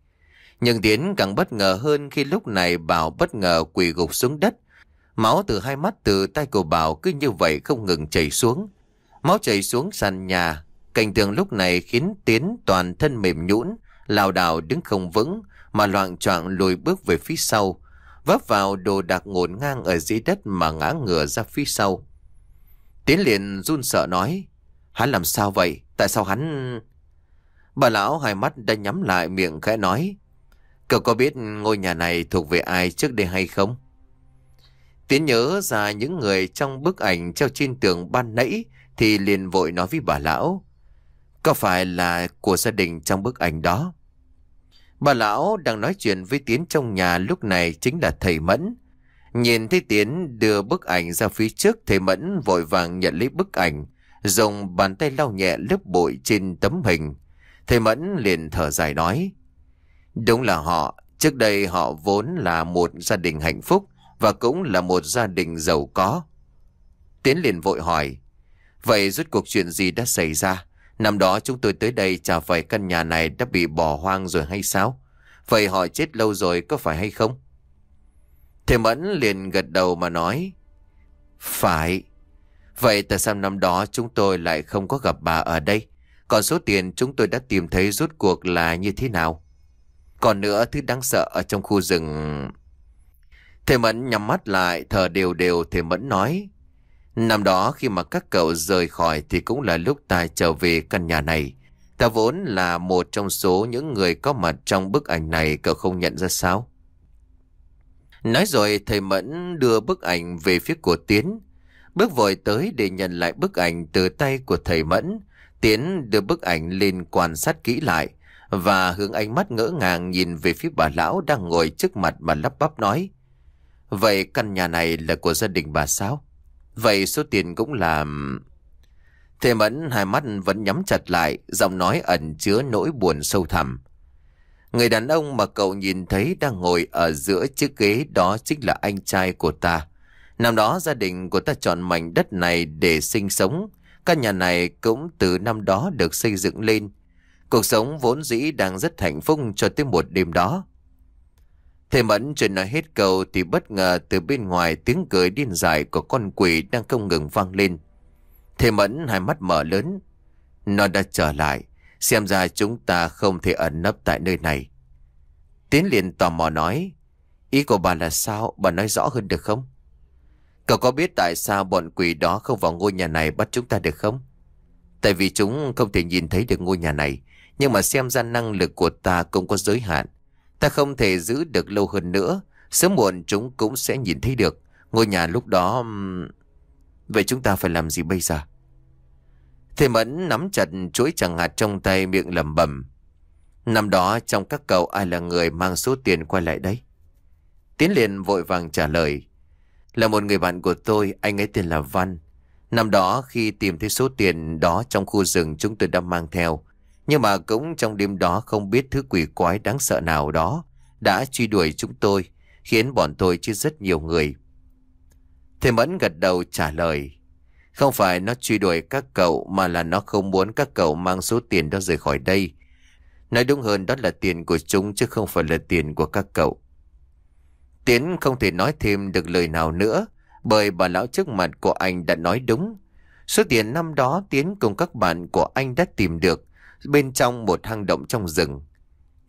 Nhưng Tiến càng bất ngờ hơn khi lúc này Bảo bất ngờ quỳ gục xuống đất. Máu từ hai mắt từ tay của Bảo cứ như vậy không ngừng chảy xuống. Máu chảy xuống sàn nhà. Cảnh tượng lúc này khiến Tiến toàn thân mềm nhũn, lảo đảo đứng không vững mà loạn trọng lùi bước về phía sau vấp vào đồ đạc ngổn ngang ở dưới đất mà ngã ngửa ra phía sau. Tiến liền run sợ nói, hắn làm sao vậy? Tại sao hắn... Bà lão hai mắt đã nhắm lại miệng khẽ nói, cậu có biết ngôi nhà này thuộc về ai trước đây hay không? Tiến nhớ ra những người trong bức ảnh treo trên tường ban nãy thì liền vội nói với bà lão, có phải là của gia đình trong bức ảnh đó? Bà lão đang nói chuyện với Tiến trong nhà lúc này chính là thầy Mẫn. Nhìn thấy Tiến đưa bức ảnh ra phía trước, thầy Mẫn vội vàng nhận lấy bức ảnh, dùng bàn tay lau nhẹ lớp bụi trên tấm hình. Thầy Mẫn liền thở dài nói. Đúng là họ, trước đây họ vốn là một gia đình hạnh phúc và cũng là một gia đình giàu có. Tiến liền vội hỏi, vậy rốt cuộc chuyện gì đã xảy ra? Năm đó chúng tôi tới đây chả phải căn nhà này đã bị bỏ hoang rồi hay sao? Vậy họ chết lâu rồi có phải hay không? Thầy Mẫn liền gật đầu mà nói Phải Vậy tại sao năm đó chúng tôi lại không có gặp bà ở đây? Còn số tiền chúng tôi đã tìm thấy rốt cuộc là như thế nào? Còn nữa thứ đáng sợ ở trong khu rừng... Thầy Mẫn nhắm mắt lại thở đều đều Thầy Mẫn nói Năm đó khi mà các cậu rời khỏi thì cũng là lúc Tài trở về căn nhà này. Ta vốn là một trong số những người có mặt trong bức ảnh này cậu không nhận ra sao? Nói rồi thầy Mẫn đưa bức ảnh về phía của Tiến. Bước vội tới để nhận lại bức ảnh từ tay của thầy Mẫn. Tiến đưa bức ảnh lên quan sát kỹ lại và hướng ánh mắt ngỡ ngàng nhìn về phía bà lão đang ngồi trước mặt mà lắp bắp nói. Vậy căn nhà này là của gia đình bà sao? Vậy số tiền cũng là... Thề mẫn hai mắt vẫn nhắm chặt lại, giọng nói ẩn chứa nỗi buồn sâu thẳm. Người đàn ông mà cậu nhìn thấy đang ngồi ở giữa chiếc ghế đó chính là anh trai của ta. Năm đó gia đình của ta chọn mảnh đất này để sinh sống. Căn nhà này cũng từ năm đó được xây dựng lên. Cuộc sống vốn dĩ đang rất hạnh phúc cho tới một đêm đó. Thầy Mẫn chuẩn nói hết câu thì bất ngờ từ bên ngoài tiếng cười điên dại của con quỷ đang không ngừng vang lên. Thầy Mẫn hai mắt mở lớn. Nó đã trở lại, xem ra chúng ta không thể ẩn nấp tại nơi này. Tiến liền tò mò nói, ý của bà là sao, bà nói rõ hơn được không? Cậu có biết tại sao bọn quỷ đó không vào ngôi nhà này bắt chúng ta được không? Tại vì chúng không thể nhìn thấy được ngôi nhà này, nhưng mà xem ra năng lực của ta cũng có giới hạn. Ta không thể giữ được lâu hơn nữa Sớm muộn chúng cũng sẽ nhìn thấy được Ngôi nhà lúc đó Vậy chúng ta phải làm gì bây giờ Thầy Mẫn nắm chặt chuỗi chẳng hạt trong tay miệng lẩm bẩm Năm đó trong các cậu ai là người mang số tiền quay lại đấy Tiến liền vội vàng trả lời Là một người bạn của tôi Anh ấy tên là Văn Năm đó khi tìm thấy số tiền đó trong khu rừng chúng tôi đã mang theo nhưng mà cũng trong đêm đó không biết thứ quỷ quái đáng sợ nào đó đã truy đuổi chúng tôi, khiến bọn tôi chết rất nhiều người. Thầy Mẫn gật đầu trả lời. Không phải nó truy đuổi các cậu mà là nó không muốn các cậu mang số tiền đó rời khỏi đây. Nói đúng hơn đó là tiền của chúng chứ không phải là tiền của các cậu. Tiến không thể nói thêm được lời nào nữa bởi bà lão trước mặt của anh đã nói đúng. Số tiền năm đó Tiến cùng các bạn của anh đã tìm được bên trong một hang động trong rừng.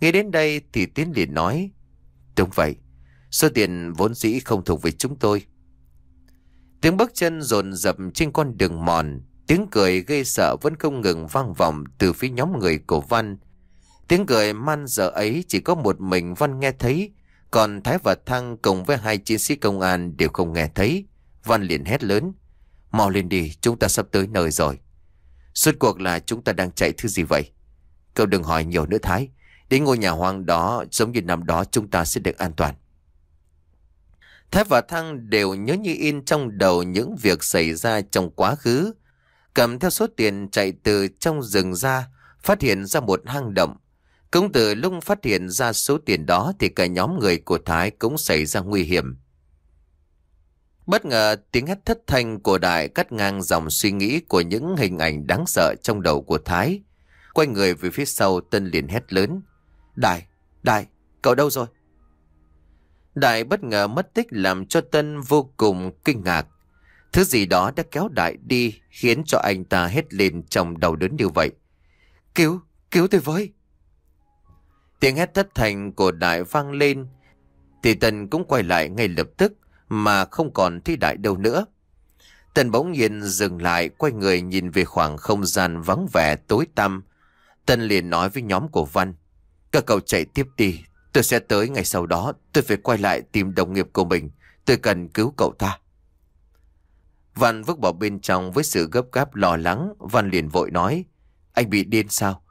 Nghe đến đây thì Tiến liền nói, đúng vậy, số tiền vốn dĩ không thuộc về chúng tôi. Tiếng bước chân rồn rập trên con đường mòn, tiếng cười gây sợ vẫn không ngừng vang vọng từ phía nhóm người của Văn. Tiếng cười man giờ ấy chỉ có một mình Văn nghe thấy, còn Thái và Thăng cùng với hai chiến sĩ công an đều không nghe thấy. Văn liền hét lớn, mau lên đi, chúng ta sắp tới nơi rồi. Suốt cuộc là chúng ta đang chạy thứ gì vậy? Cậu đừng hỏi nhiều nữa Thái. Đến ngôi nhà hoang đó giống như năm đó chúng ta sẽ được an toàn. Thái và Thăng đều nhớ như in trong đầu những việc xảy ra trong quá khứ. Cầm theo số tiền chạy từ trong rừng ra, phát hiện ra một hang động. Cũng từ lúc phát hiện ra số tiền đó thì cả nhóm người của Thái cũng xảy ra nguy hiểm. Bất ngờ tiếng hét thất thanh của đại cắt ngang dòng suy nghĩ của những hình ảnh đáng sợ trong đầu của Thái. Quay người về phía sau Tân liền hét lớn. Đại, Đại, cậu đâu rồi? Đại bất ngờ mất tích làm cho Tân vô cùng kinh ngạc. Thứ gì đó đã kéo Đại đi khiến cho anh ta hét lên trong đầu đớn như vậy. Cứu, cứu tôi với. Tiếng hét thất thanh của Đại vang lên thì Tân cũng quay lại ngay lập tức mà không còn thi đại đâu nữa. Tần bỗng nhiên dừng lại, quay người nhìn về khoảng không gian vắng vẻ tối tăm. Tần liền nói với nhóm của Văn, các cậu chạy tiếp đi, tôi sẽ tới ngày sau đó, tôi phải quay lại tìm đồng nghiệp của mình, tôi cần cứu cậu ta. Văn vứt bỏ bên trong với sự gấp gáp lo lắng, Văn liền vội nói, anh bị điên sao?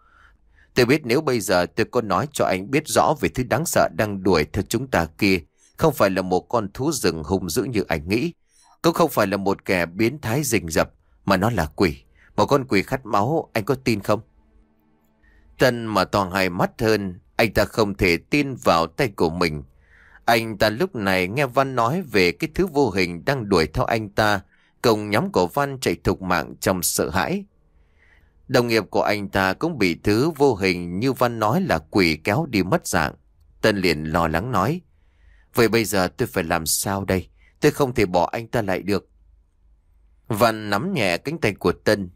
Tôi biết nếu bây giờ tôi có nói cho anh biết rõ về thứ đáng sợ đang đuổi theo chúng ta kia, không phải là một con thú rừng hung dữ như anh nghĩ Cũng không phải là một kẻ biến thái rình rập Mà nó là quỷ Một con quỷ khát máu anh có tin không Tân mà toàn hai mắt hơn Anh ta không thể tin vào tay của mình Anh ta lúc này nghe Văn nói về cái thứ vô hình đang đuổi theo anh ta Cùng nhóm của Văn chạy thục mạng trong sợ hãi Đồng nghiệp của anh ta cũng bị thứ vô hình như Văn nói là quỷ kéo đi mất dạng. Tân liền lo lắng nói. Vậy bây giờ tôi phải làm sao đây? Tôi không thể bỏ anh ta lại được. Văn nắm nhẹ cánh tay của Tân.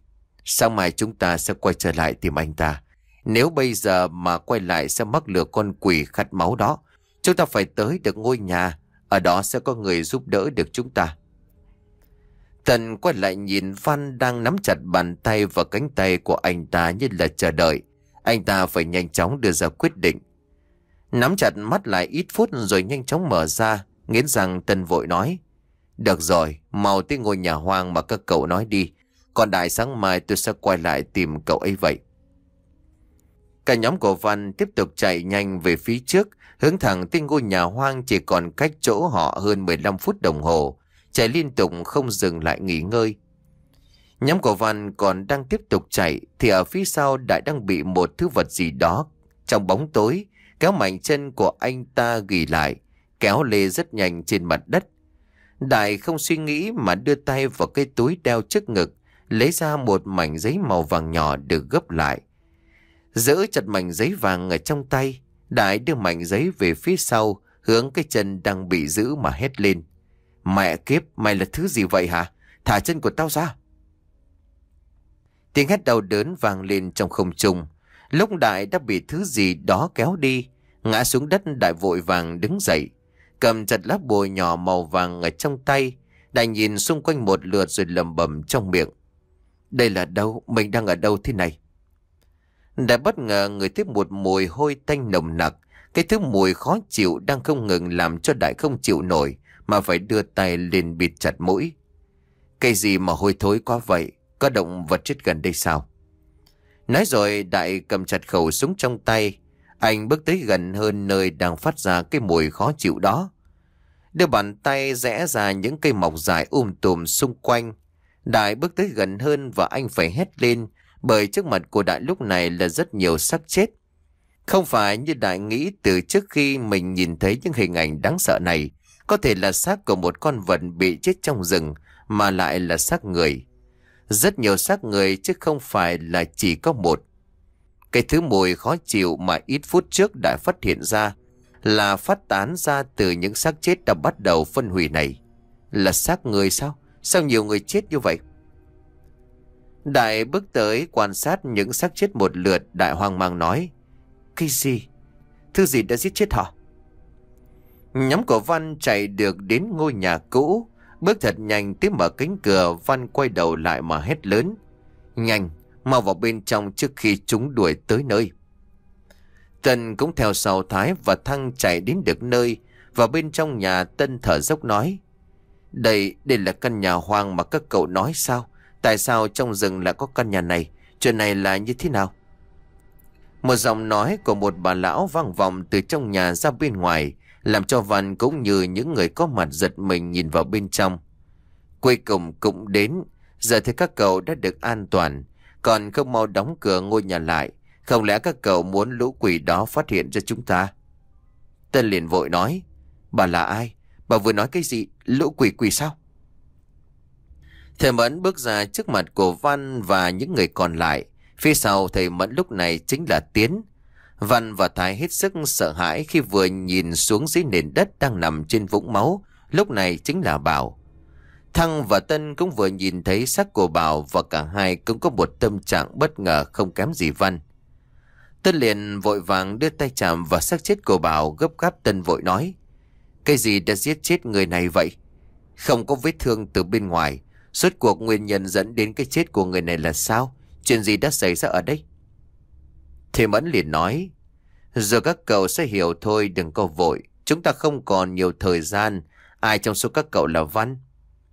Sáng mai chúng ta sẽ quay trở lại tìm anh ta. Nếu bây giờ mà quay lại sẽ mắc lửa con quỷ khát máu đó. Chúng ta phải tới được ngôi nhà. Ở đó sẽ có người giúp đỡ được chúng ta. Tần quay lại nhìn Văn đang nắm chặt bàn tay và cánh tay của anh ta như là chờ đợi. Anh ta phải nhanh chóng đưa ra quyết định. Nắm chặt mắt lại ít phút rồi nhanh chóng mở ra, nghiến răng Tân vội nói. Được rồi, mau tới ngôi nhà hoang mà các cậu nói đi. Còn đại sáng mai tôi sẽ quay lại tìm cậu ấy vậy. Cả nhóm của Văn tiếp tục chạy nhanh về phía trước, hướng thẳng tới ngôi nhà hoang chỉ còn cách chỗ họ hơn 15 phút đồng hồ, chạy liên tục không dừng lại nghỉ ngơi. Nhóm của Văn còn đang tiếp tục chạy thì ở phía sau Đại đang bị một thứ vật gì đó trong bóng tối kéo mạnh chân của anh ta gỉ lại, kéo lê rất nhanh trên mặt đất. Đại không suy nghĩ mà đưa tay vào cái túi đeo trước ngực, lấy ra một mảnh giấy màu vàng nhỏ được gấp lại. Giữ chặt mảnh giấy vàng ở trong tay, Đại đưa mảnh giấy về phía sau, hướng cái chân đang bị giữ mà hét lên. Mẹ kiếp, mày là thứ gì vậy hả? Thả chân của tao ra. Tiếng hét đau đớn vang lên trong không trung. Lúc Đại đã bị thứ gì đó kéo đi, ngã xuống đất Đại vội vàng đứng dậy. Cầm chặt lá bùi nhỏ màu vàng ở trong tay, Đại nhìn xung quanh một lượt rồi lầm bầm trong miệng. Đây là đâu? Mình đang ở đâu thế này? Đại bất ngờ người tiếp một mùi hôi tanh nồng nặc. Cái thứ mùi khó chịu đang không ngừng làm cho Đại không chịu nổi mà phải đưa tay lên bịt chặt mũi. Cái gì mà hôi thối quá vậy? Có động vật chết gần đây sao? Nói rồi Đại cầm chặt khẩu súng trong tay. Anh bước tới gần hơn nơi đang phát ra cái mùi khó chịu đó. Đưa bàn tay rẽ ra những cây mọc dài um tùm xung quanh. Đại bước tới gần hơn và anh phải hét lên bởi trước mặt của Đại lúc này là rất nhiều xác chết. Không phải như Đại nghĩ từ trước khi mình nhìn thấy những hình ảnh đáng sợ này, có thể là xác của một con vật bị chết trong rừng mà lại là xác người. Rất nhiều xác người chứ không phải là chỉ có một. Cái thứ mùi khó chịu mà ít phút trước đã phát hiện ra là phát tán ra từ những xác chết đã bắt đầu phân hủy này. Là xác người sao? Sao nhiều người chết như vậy? Đại bước tới quan sát những xác chết một lượt Đại hoang mang nói Cái gì? Thứ gì đã giết chết họ? Nhóm của Văn chạy được đến ngôi nhà cũ Bước thật nhanh tiếp mở cánh cửa Văn quay đầu lại mà hét lớn Nhanh mau vào bên trong trước khi chúng đuổi tới nơi Tân cũng theo sau Thái và Thăng chạy đến được nơi Và bên trong nhà Tân thở dốc nói Đây, đây là căn nhà hoang mà các cậu nói sao Tại sao trong rừng lại có căn nhà này Chuyện này là như thế nào Một giọng nói của một bà lão vang vọng từ trong nhà ra bên ngoài làm cho Văn cũng như những người có mặt giật mình nhìn vào bên trong Cuối cùng cũng đến Giờ thì các cậu đã được an toàn Còn không mau đóng cửa ngôi nhà lại Không lẽ các cậu muốn lũ quỷ đó phát hiện ra chúng ta Tân liền vội nói Bà là ai Bà vừa nói cái gì Lũ quỷ quỷ sao Thầy Mẫn bước ra trước mặt của Văn và những người còn lại Phía sau thầy Mẫn lúc này chính là Tiến Văn và Thái hết sức sợ hãi khi vừa nhìn xuống dưới nền đất đang nằm trên vũng máu, lúc này chính là Bảo. Thăng và Tân cũng vừa nhìn thấy xác của Bảo và cả hai cũng có một tâm trạng bất ngờ không kém gì Văn. Tân liền vội vàng đưa tay chạm vào xác chết của Bảo gấp gáp Tân vội nói. Cái gì đã giết chết người này vậy? Không có vết thương từ bên ngoài. Suốt cuộc nguyên nhân dẫn đến cái chết của người này là sao? Chuyện gì đã xảy ra ở đây? Thì Mẫn liền nói, giờ các cậu sẽ hiểu thôi đừng có vội, chúng ta không còn nhiều thời gian, ai trong số các cậu là Văn?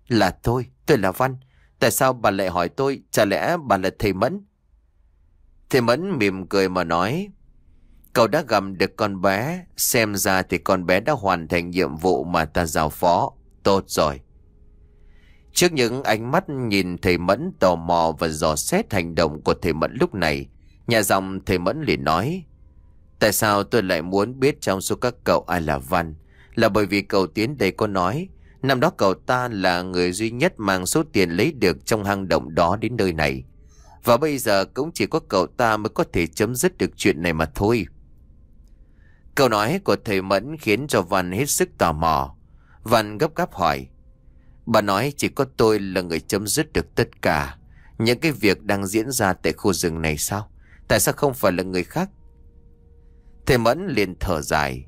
Là tôi, tôi là Văn, tại sao bà lại hỏi tôi, chả lẽ bà là thầy Mẫn? Thầy Mẫn mỉm cười mà nói, cậu đã gặp được con bé, xem ra thì con bé đã hoàn thành nhiệm vụ mà ta giao phó, tốt rồi. Trước những ánh mắt nhìn thầy Mẫn tò mò và dò xét hành động của thầy Mẫn lúc này, Nhà dòng thầy Mẫn liền nói Tại sao tôi lại muốn biết trong số các cậu ai là Văn Là bởi vì cậu Tiến đây có nói Năm đó cậu ta là người duy nhất mang số tiền lấy được trong hang động đó đến nơi này Và bây giờ cũng chỉ có cậu ta mới có thể chấm dứt được chuyện này mà thôi Câu nói của thầy Mẫn khiến cho Văn hết sức tò mò Văn gấp gáp hỏi Bà nói chỉ có tôi là người chấm dứt được tất cả Những cái việc đang diễn ra tại khu rừng này sao Tại sao không phải là người khác Thầy Mẫn liền thở dài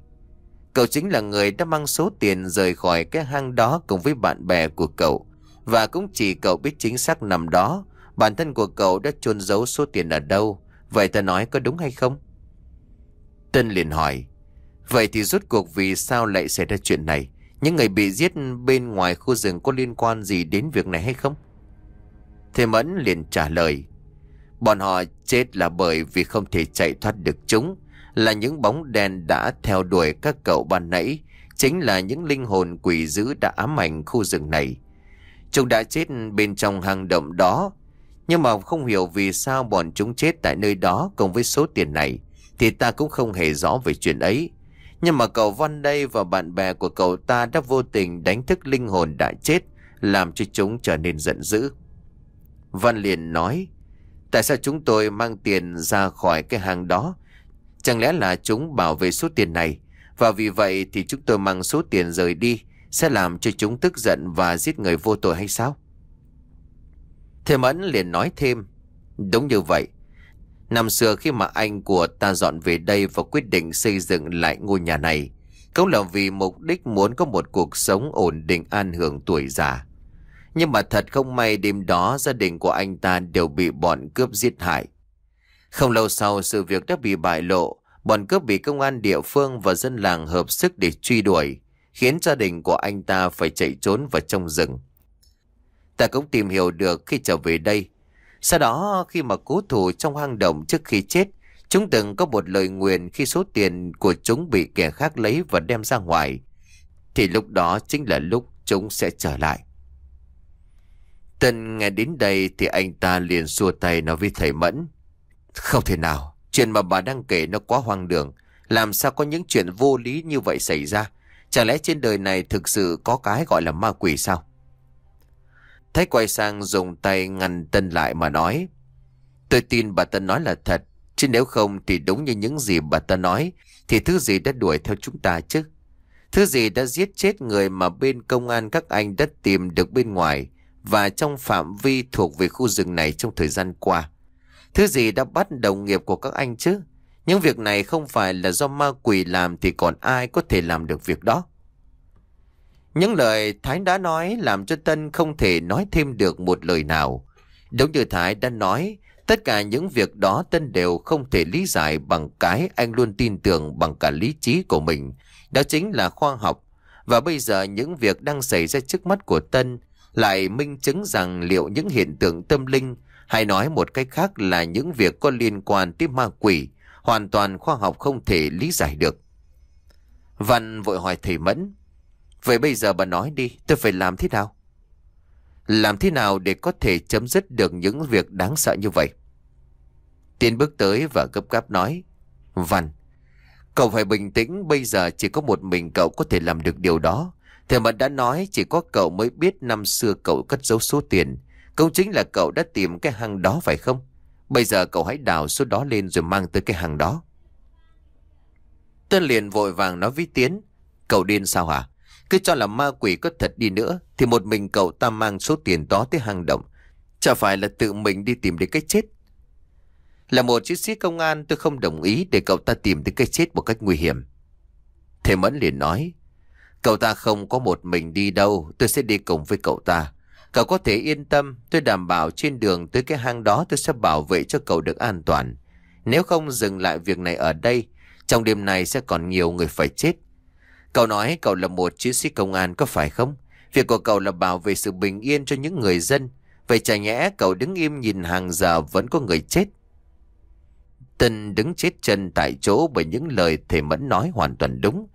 Cậu chính là người đã mang số tiền rời khỏi cái hang đó cùng với bạn bè của cậu Và cũng chỉ cậu biết chính xác nằm đó Bản thân của cậu đã chôn giấu số tiền ở đâu Vậy ta nói có đúng hay không? Tân liền hỏi Vậy thì rốt cuộc vì sao lại xảy ra chuyện này? Những người bị giết bên ngoài khu rừng có liên quan gì đến việc này hay không? Thế Mẫn liền trả lời Bọn họ chết là bởi vì không thể chạy thoát được chúng Là những bóng đen đã theo đuổi các cậu ban nãy Chính là những linh hồn quỷ dữ đã ám ảnh khu rừng này Chúng đã chết bên trong hang động đó Nhưng mà không hiểu vì sao bọn chúng chết tại nơi đó cùng với số tiền này Thì ta cũng không hề rõ về chuyện ấy Nhưng mà cậu Văn đây và bạn bè của cậu ta đã vô tình đánh thức linh hồn đã chết Làm cho chúng trở nên giận dữ Văn liền nói Tại sao chúng tôi mang tiền ra khỏi cái hàng đó? Chẳng lẽ là chúng bảo vệ số tiền này? Và vì vậy thì chúng tôi mang số tiền rời đi sẽ làm cho chúng tức giận và giết người vô tội hay sao? Thế Mẫn liền nói thêm. Đúng như vậy. Năm xưa khi mà anh của ta dọn về đây và quyết định xây dựng lại ngôi nhà này, cũng là vì mục đích muốn có một cuộc sống ổn định an hưởng tuổi già. Nhưng mà thật không may đêm đó gia đình của anh ta đều bị bọn cướp giết hại. Không lâu sau sự việc đã bị bại lộ, bọn cướp bị công an địa phương và dân làng hợp sức để truy đuổi, khiến gia đình của anh ta phải chạy trốn vào trong rừng. Ta cũng tìm hiểu được khi trở về đây. Sau đó khi mà cố thủ trong hang động trước khi chết, chúng từng có một lời nguyện khi số tiền của chúng bị kẻ khác lấy và đem ra ngoài. Thì lúc đó chính là lúc chúng sẽ trở lại. Tân nghe đến đây thì anh ta liền xua tay nói với thầy Mẫn. Không thể nào, chuyện mà bà đang kể nó quá hoang đường. Làm sao có những chuyện vô lý như vậy xảy ra? Chả lẽ trên đời này thực sự có cái gọi là ma quỷ sao? Thái quay sang dùng tay ngăn Tân lại mà nói. Tôi tin bà Tân nói là thật, chứ nếu không thì đúng như những gì bà tân nói, thì thứ gì đã đuổi theo chúng ta chứ? Thứ gì đã giết chết người mà bên công an các anh đã tìm được bên ngoài? và trong phạm vi thuộc về khu rừng này trong thời gian qua. Thứ gì đã bắt đồng nghiệp của các anh chứ? Những việc này không phải là do ma quỷ làm thì còn ai có thể làm được việc đó. Những lời Thái đã nói làm cho Tân không thể nói thêm được một lời nào. Đúng như Thái đã nói, tất cả những việc đó Tân đều không thể lý giải bằng cái anh luôn tin tưởng bằng cả lý trí của mình. Đó chính là khoa học. Và bây giờ những việc đang xảy ra trước mắt của Tân lại minh chứng rằng liệu những hiện tượng tâm linh hay nói một cách khác là những việc có liên quan tới ma quỷ hoàn toàn khoa học không thể lý giải được. Văn vội hỏi thầy Mẫn Vậy bây giờ bà nói đi tôi phải làm thế nào? Làm thế nào để có thể chấm dứt được những việc đáng sợ như vậy? Tiến bước tới và gấp gáp nói Văn Cậu phải bình tĩnh bây giờ chỉ có một mình cậu có thể làm được điều đó Thầy mà đã nói chỉ có cậu mới biết năm xưa cậu cất giấu số tiền. công chính là cậu đã tìm cái hang đó phải không? Bây giờ cậu hãy đào số đó lên rồi mang tới cái hàng đó. Tân liền vội vàng nói với Tiến. Cậu điên sao hả? Cứ cho là ma quỷ có thật đi nữa thì một mình cậu ta mang số tiền đó tới hang động. Chả phải là tự mình đi tìm đến cái chết. Là một chiến sĩ công an tôi không đồng ý để cậu ta tìm tới cái chết một cách nguy hiểm. Thế Mẫn liền nói. Cậu ta không có một mình đi đâu, tôi sẽ đi cùng với cậu ta. Cậu có thể yên tâm, tôi đảm bảo trên đường tới cái hang đó tôi sẽ bảo vệ cho cậu được an toàn. Nếu không dừng lại việc này ở đây, trong đêm này sẽ còn nhiều người phải chết. Cậu nói cậu là một chiến sĩ công an có phải không? Việc của cậu là bảo vệ sự bình yên cho những người dân. Vậy chả nhẽ cậu đứng im nhìn hàng giờ vẫn có người chết. Tân đứng chết chân tại chỗ bởi những lời thề mẫn nói hoàn toàn đúng.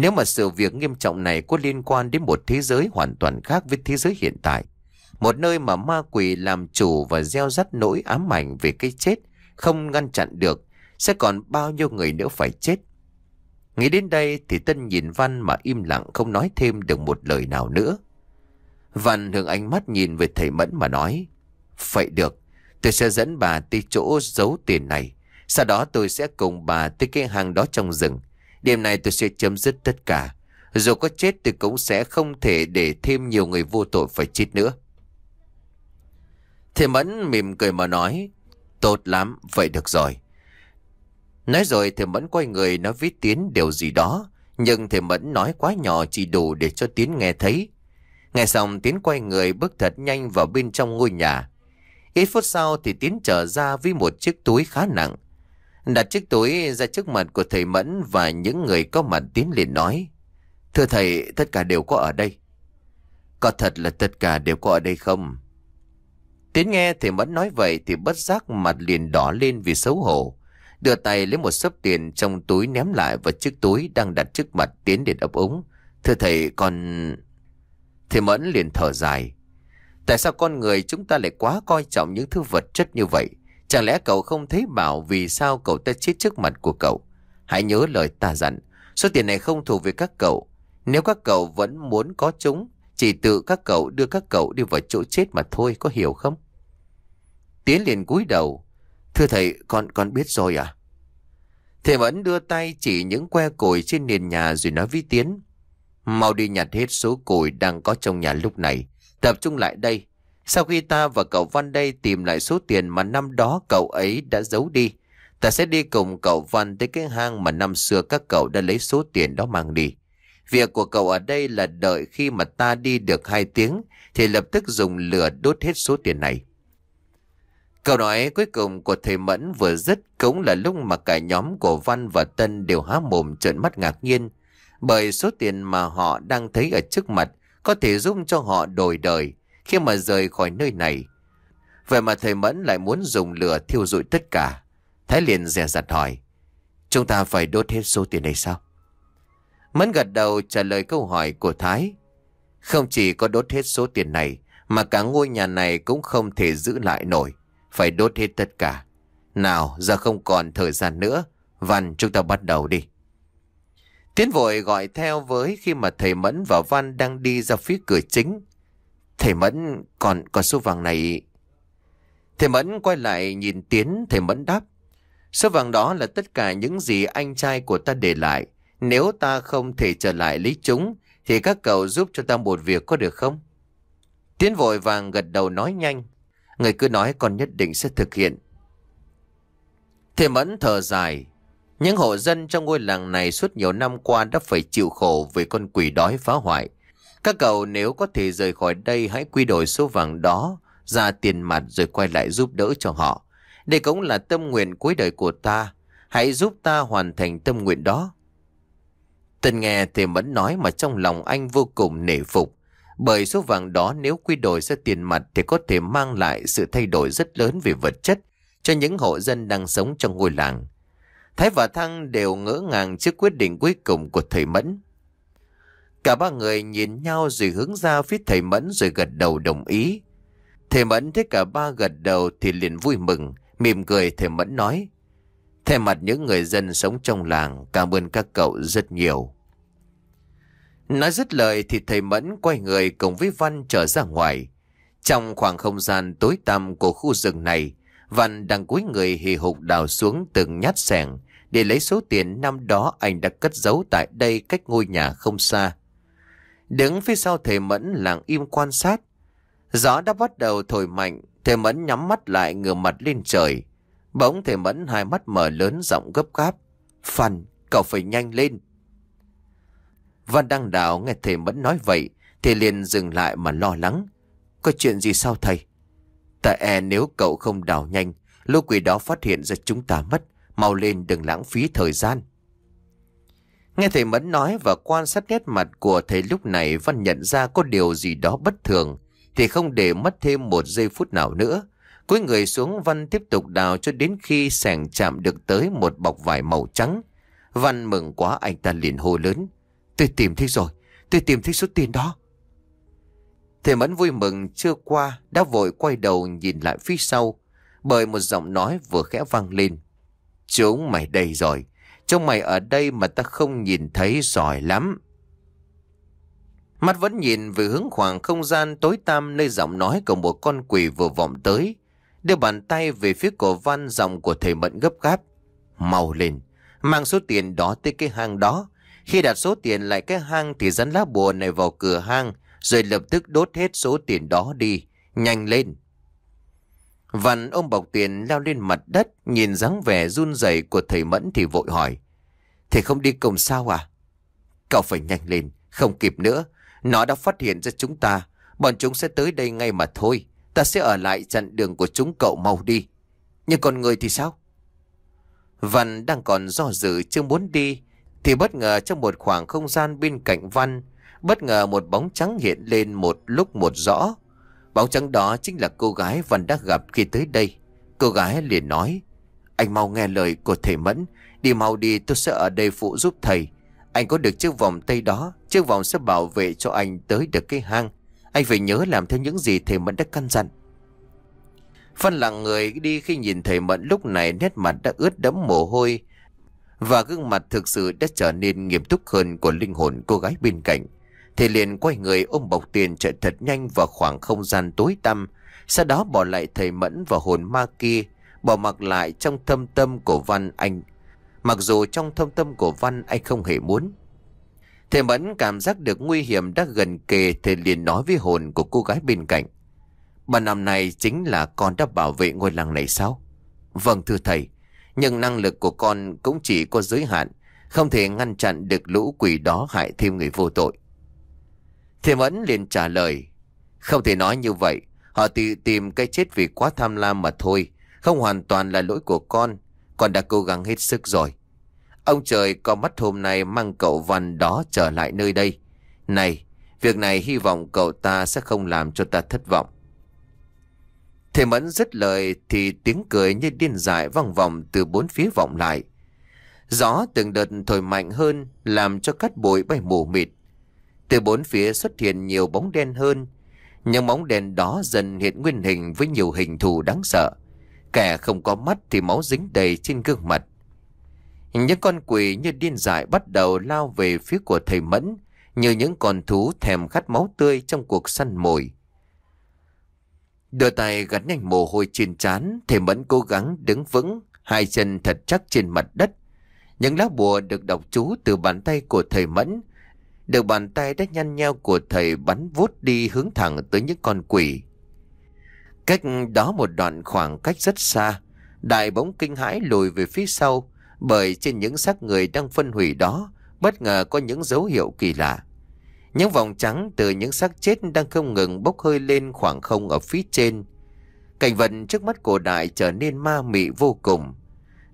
Nếu mà sự việc nghiêm trọng này có liên quan đến một thế giới hoàn toàn khác với thế giới hiện tại, một nơi mà ma quỷ làm chủ và gieo rắc nỗi ám ảnh về cái chết không ngăn chặn được, sẽ còn bao nhiêu người nữa phải chết. Nghĩ đến đây thì Tân nhìn Văn mà im lặng không nói thêm được một lời nào nữa. Văn hướng ánh mắt nhìn về thầy Mẫn mà nói, Vậy được, tôi sẽ dẫn bà tới chỗ giấu tiền này, sau đó tôi sẽ cùng bà tới cái hang đó trong rừng. Đêm nay tôi sẽ chấm dứt tất cả. Dù có chết tôi cũng sẽ không thể để thêm nhiều người vô tội phải chết nữa. Thì Mẫn mỉm cười mà nói. Tốt lắm, vậy được rồi. Nói rồi thì Mẫn quay người nói với Tiến điều gì đó. Nhưng thì Mẫn nói quá nhỏ chỉ đủ để cho Tiến nghe thấy. Nghe xong Tiến quay người bước thật nhanh vào bên trong ngôi nhà. Ít phút sau thì Tiến trở ra với một chiếc túi khá nặng. Đặt chiếc túi ra trước mặt của thầy Mẫn và những người có mặt tiến liền nói. Thưa thầy, tất cả đều có ở đây. Có thật là tất cả đều có ở đây không? Tiến nghe thầy Mẫn nói vậy thì bất giác mặt liền đỏ lên vì xấu hổ. Đưa tay lấy một sấp tiền trong túi ném lại vào chiếc túi đang đặt trước mặt Tiến để ấp ống. Thưa thầy, con... Thầy Mẫn liền thở dài. Tại sao con người chúng ta lại quá coi trọng những thứ vật chất như vậy? Chẳng lẽ cậu không thấy bảo vì sao cậu ta chết trước mặt của cậu? Hãy nhớ lời ta dặn, số tiền này không thuộc về các cậu. Nếu các cậu vẫn muốn có chúng, chỉ tự các cậu đưa các cậu đi vào chỗ chết mà thôi, có hiểu không? Tiến liền cúi đầu. Thưa thầy, con con biết rồi ạ. Thầy vẫn đưa tay chỉ những que cùi trên nền nhà rồi nói với Tiến. Mau đi nhặt hết số cùi đang có trong nhà lúc này. Tập trung lại đây, sau khi ta và cậu Văn đây tìm lại số tiền mà năm đó cậu ấy đã giấu đi, ta sẽ đi cùng cậu Văn tới cái hang mà năm xưa các cậu đã lấy số tiền đó mang đi. Việc của cậu ở đây là đợi khi mà ta đi được hai tiếng thì lập tức dùng lửa đốt hết số tiền này. Câu nói cuối cùng của thầy Mẫn vừa dứt cũng là lúc mà cả nhóm của Văn và Tân đều há mồm trợn mắt ngạc nhiên bởi số tiền mà họ đang thấy ở trước mặt có thể giúp cho họ đổi đời khi mà rời khỏi nơi này. Vậy mà thầy Mẫn lại muốn dùng lửa thiêu rụi tất cả. Thái liền dè dặt hỏi. Chúng ta phải đốt hết số tiền này sao? Mẫn gật đầu trả lời câu hỏi của Thái. Không chỉ có đốt hết số tiền này, mà cả ngôi nhà này cũng không thể giữ lại nổi. Phải đốt hết tất cả. Nào, giờ không còn thời gian nữa. Văn, chúng ta bắt đầu đi. Tiến vội gọi theo với khi mà thầy Mẫn và Văn đang đi ra phía cửa chính. Thầy Mẫn, còn còn số vàng này... Thầy Mẫn quay lại nhìn Tiến, thầy Mẫn đáp. Số vàng đó là tất cả những gì anh trai của ta để lại. Nếu ta không thể trở lại lấy chúng, thì các cậu giúp cho ta một việc có được không? Tiến vội vàng gật đầu nói nhanh. Người cứ nói con nhất định sẽ thực hiện. Thầy Mẫn thở dài. Những hộ dân trong ngôi làng này suốt nhiều năm qua đã phải chịu khổ vì con quỷ đói phá hoại. Các cậu nếu có thể rời khỏi đây hãy quy đổi số vàng đó ra tiền mặt rồi quay lại giúp đỡ cho họ. Đây cũng là tâm nguyện cuối đời của ta. Hãy giúp ta hoàn thành tâm nguyện đó. Tần nghe thì Mẫn nói mà trong lòng anh vô cùng nể phục. Bởi số vàng đó nếu quy đổi ra tiền mặt thì có thể mang lại sự thay đổi rất lớn về vật chất cho những hộ dân đang sống trong ngôi làng. Thái và Thăng đều ngỡ ngàng trước quyết định cuối cùng của thầy Mẫn. Cả ba người nhìn nhau rồi hướng ra phía thầy Mẫn rồi gật đầu đồng ý. Thầy Mẫn thấy cả ba gật đầu thì liền vui mừng, mỉm cười thầy Mẫn nói. Thay mặt những người dân sống trong làng, cảm ơn các cậu rất nhiều. Nói dứt lời thì thầy Mẫn quay người cùng với Văn trở ra ngoài. Trong khoảng không gian tối tăm của khu rừng này, Văn đang cúi người hì hục đào xuống từng nhát sẻng để lấy số tiền năm đó anh đã cất giấu tại đây cách ngôi nhà không xa. Đứng phía sau thầy Mẫn lặng im quan sát. Gió đã bắt đầu thổi mạnh, thầy Mẫn nhắm mắt lại ngửa mặt lên trời. Bỗng thầy Mẫn hai mắt mở lớn giọng gấp gáp. Phan, cậu phải nhanh lên. Văn Đăng Đạo nghe thầy Mẫn nói vậy, thì liền dừng lại mà lo lắng. Có chuyện gì sao thầy? Tại e nếu cậu không đào nhanh, lũ quỷ đó phát hiện ra chúng ta mất. Mau lên đừng lãng phí thời gian. Nghe thầy Mẫn nói và quan sát nét mặt của thầy lúc này Văn nhận ra có điều gì đó bất thường Thì không để mất thêm một giây phút nào nữa Cuối người xuống Văn tiếp tục đào cho đến khi sẻng chạm được tới một bọc vải màu trắng Văn mừng quá anh ta liền hô lớn Tôi tìm thấy rồi, tôi tìm thấy số tiền đó Thầy Mẫn vui mừng chưa qua đã vội quay đầu nhìn lại phía sau Bởi một giọng nói vừa khẽ vang lên Chúng mày đây rồi Trông mày ở đây mà ta không nhìn thấy giỏi lắm. Mắt vẫn nhìn về hướng khoảng không gian tối tăm nơi giọng nói của một con quỷ vừa vọng tới. Đưa bàn tay về phía cổ văn giọng của thầy Mận gấp gáp. Màu lên, mang số tiền đó tới cái hang đó. Khi đặt số tiền lại cái hang thì dẫn lá bùa này vào cửa hang rồi lập tức đốt hết số tiền đó đi. Nhanh lên! Vằn ông Bọc Tiền leo lên mặt đất, nhìn dáng vẻ run rẩy của thầy Mẫn thì vội hỏi. Thầy không đi cùng sao à? Cậu phải nhanh lên, không kịp nữa. Nó đã phát hiện ra chúng ta. Bọn chúng sẽ tới đây ngay mà thôi. Ta sẽ ở lại chặn đường của chúng cậu mau đi. Nhưng còn người thì sao? Văn đang còn do dự chưa muốn đi. Thì bất ngờ trong một khoảng không gian bên cạnh Văn, bất ngờ một bóng trắng hiện lên một lúc một rõ. Bóng trắng đó chính là cô gái Văn đã gặp khi tới đây. Cô gái liền nói. Anh mau nghe lời của thầy Mẫn. Đi mau đi tôi sẽ ở đây phụ giúp thầy. Anh có được chiếc vòng tay đó. Chiếc vòng sẽ bảo vệ cho anh tới được cái hang. Anh phải nhớ làm theo những gì thầy Mẫn đã căn dặn. Phân lặng người đi khi nhìn thầy Mẫn lúc này nét mặt đã ướt đẫm mồ hôi. Và gương mặt thực sự đã trở nên nghiêm túc hơn của linh hồn cô gái bên cạnh. Thì liền quay người ôm bọc tiền chạy thật nhanh vào khoảng không gian tối tăm Sau đó bỏ lại thầy Mẫn và hồn ma kia Bỏ mặc lại trong thâm tâm của Văn Anh Mặc dù trong thâm tâm của Văn Anh không hề muốn Thầy Mẫn cảm giác được nguy hiểm đã gần kề thì liền nói với hồn của cô gái bên cạnh Bà năm này chính là con đã bảo vệ ngôi làng này sao? Vâng thưa thầy Nhưng năng lực của con cũng chỉ có giới hạn Không thể ngăn chặn được lũ quỷ đó hại thêm người vô tội thì Mẫn liền trả lời. Không thể nói như vậy. Họ tự tìm cái chết vì quá tham lam mà thôi. Không hoàn toàn là lỗi của con. Con đã cố gắng hết sức rồi. Ông trời có mắt hôm nay mang cậu Văn đó trở lại nơi đây. Này, việc này hy vọng cậu ta sẽ không làm cho ta thất vọng. Thầy Mẫn dứt lời thì tiếng cười như điên dại vòng vòng từ bốn phía vọng lại. Gió từng đợt thổi mạnh hơn làm cho cát bụi bay mù mịt. Từ bốn phía xuất hiện nhiều bóng đen hơn. Những bóng đèn đó dần hiện nguyên hình với nhiều hình thù đáng sợ. Kẻ không có mắt thì máu dính đầy trên gương mặt. Những con quỷ như điên dại bắt đầu lao về phía của thầy Mẫn, như những con thú thèm khát máu tươi trong cuộc săn mồi. Đưa tay gắn nhanh mồ hôi trên trán, thầy Mẫn cố gắng đứng vững, hai chân thật chắc trên mặt đất. Những lá bùa được đọc chú từ bàn tay của thầy Mẫn được bàn tay đã nhăn nheo của thầy bắn vút đi hướng thẳng tới những con quỷ. Cách đó một đoạn khoảng cách rất xa, đại bóng kinh hãi lùi về phía sau bởi trên những xác người đang phân hủy đó bất ngờ có những dấu hiệu kỳ lạ. Những vòng trắng từ những xác chết đang không ngừng bốc hơi lên khoảng không ở phía trên. Cảnh vật trước mắt của đại trở nên ma mị vô cùng.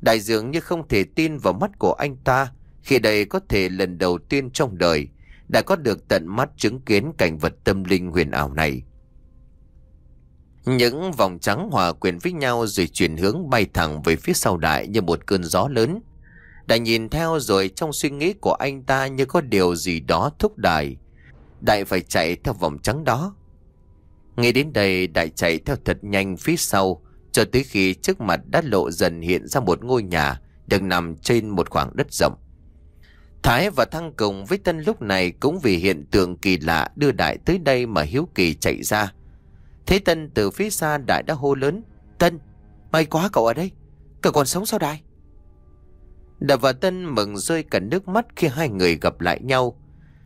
Đại dường như không thể tin vào mắt của anh ta khi đây có thể lần đầu tiên trong đời đã có được tận mắt chứng kiến cảnh vật tâm linh huyền ảo này. Những vòng trắng hòa quyện với nhau rồi chuyển hướng bay thẳng về phía sau đại như một cơn gió lớn. Đại nhìn theo rồi trong suy nghĩ của anh ta như có điều gì đó thúc đại. Đại phải chạy theo vòng trắng đó. Nghe đến đây đại chạy theo thật nhanh phía sau cho tới khi trước mặt đã lộ dần hiện ra một ngôi nhà được nằm trên một khoảng đất rộng. Thái và Thăng cùng với Tân lúc này cũng vì hiện tượng kỳ lạ đưa Đại tới đây mà hiếu kỳ chạy ra. Thế Tân từ phía xa Đại đã hô lớn. Tân, may quá cậu ở đây. Cậu còn sống sao Đại? Đại và Tân mừng rơi cả nước mắt khi hai người gặp lại nhau.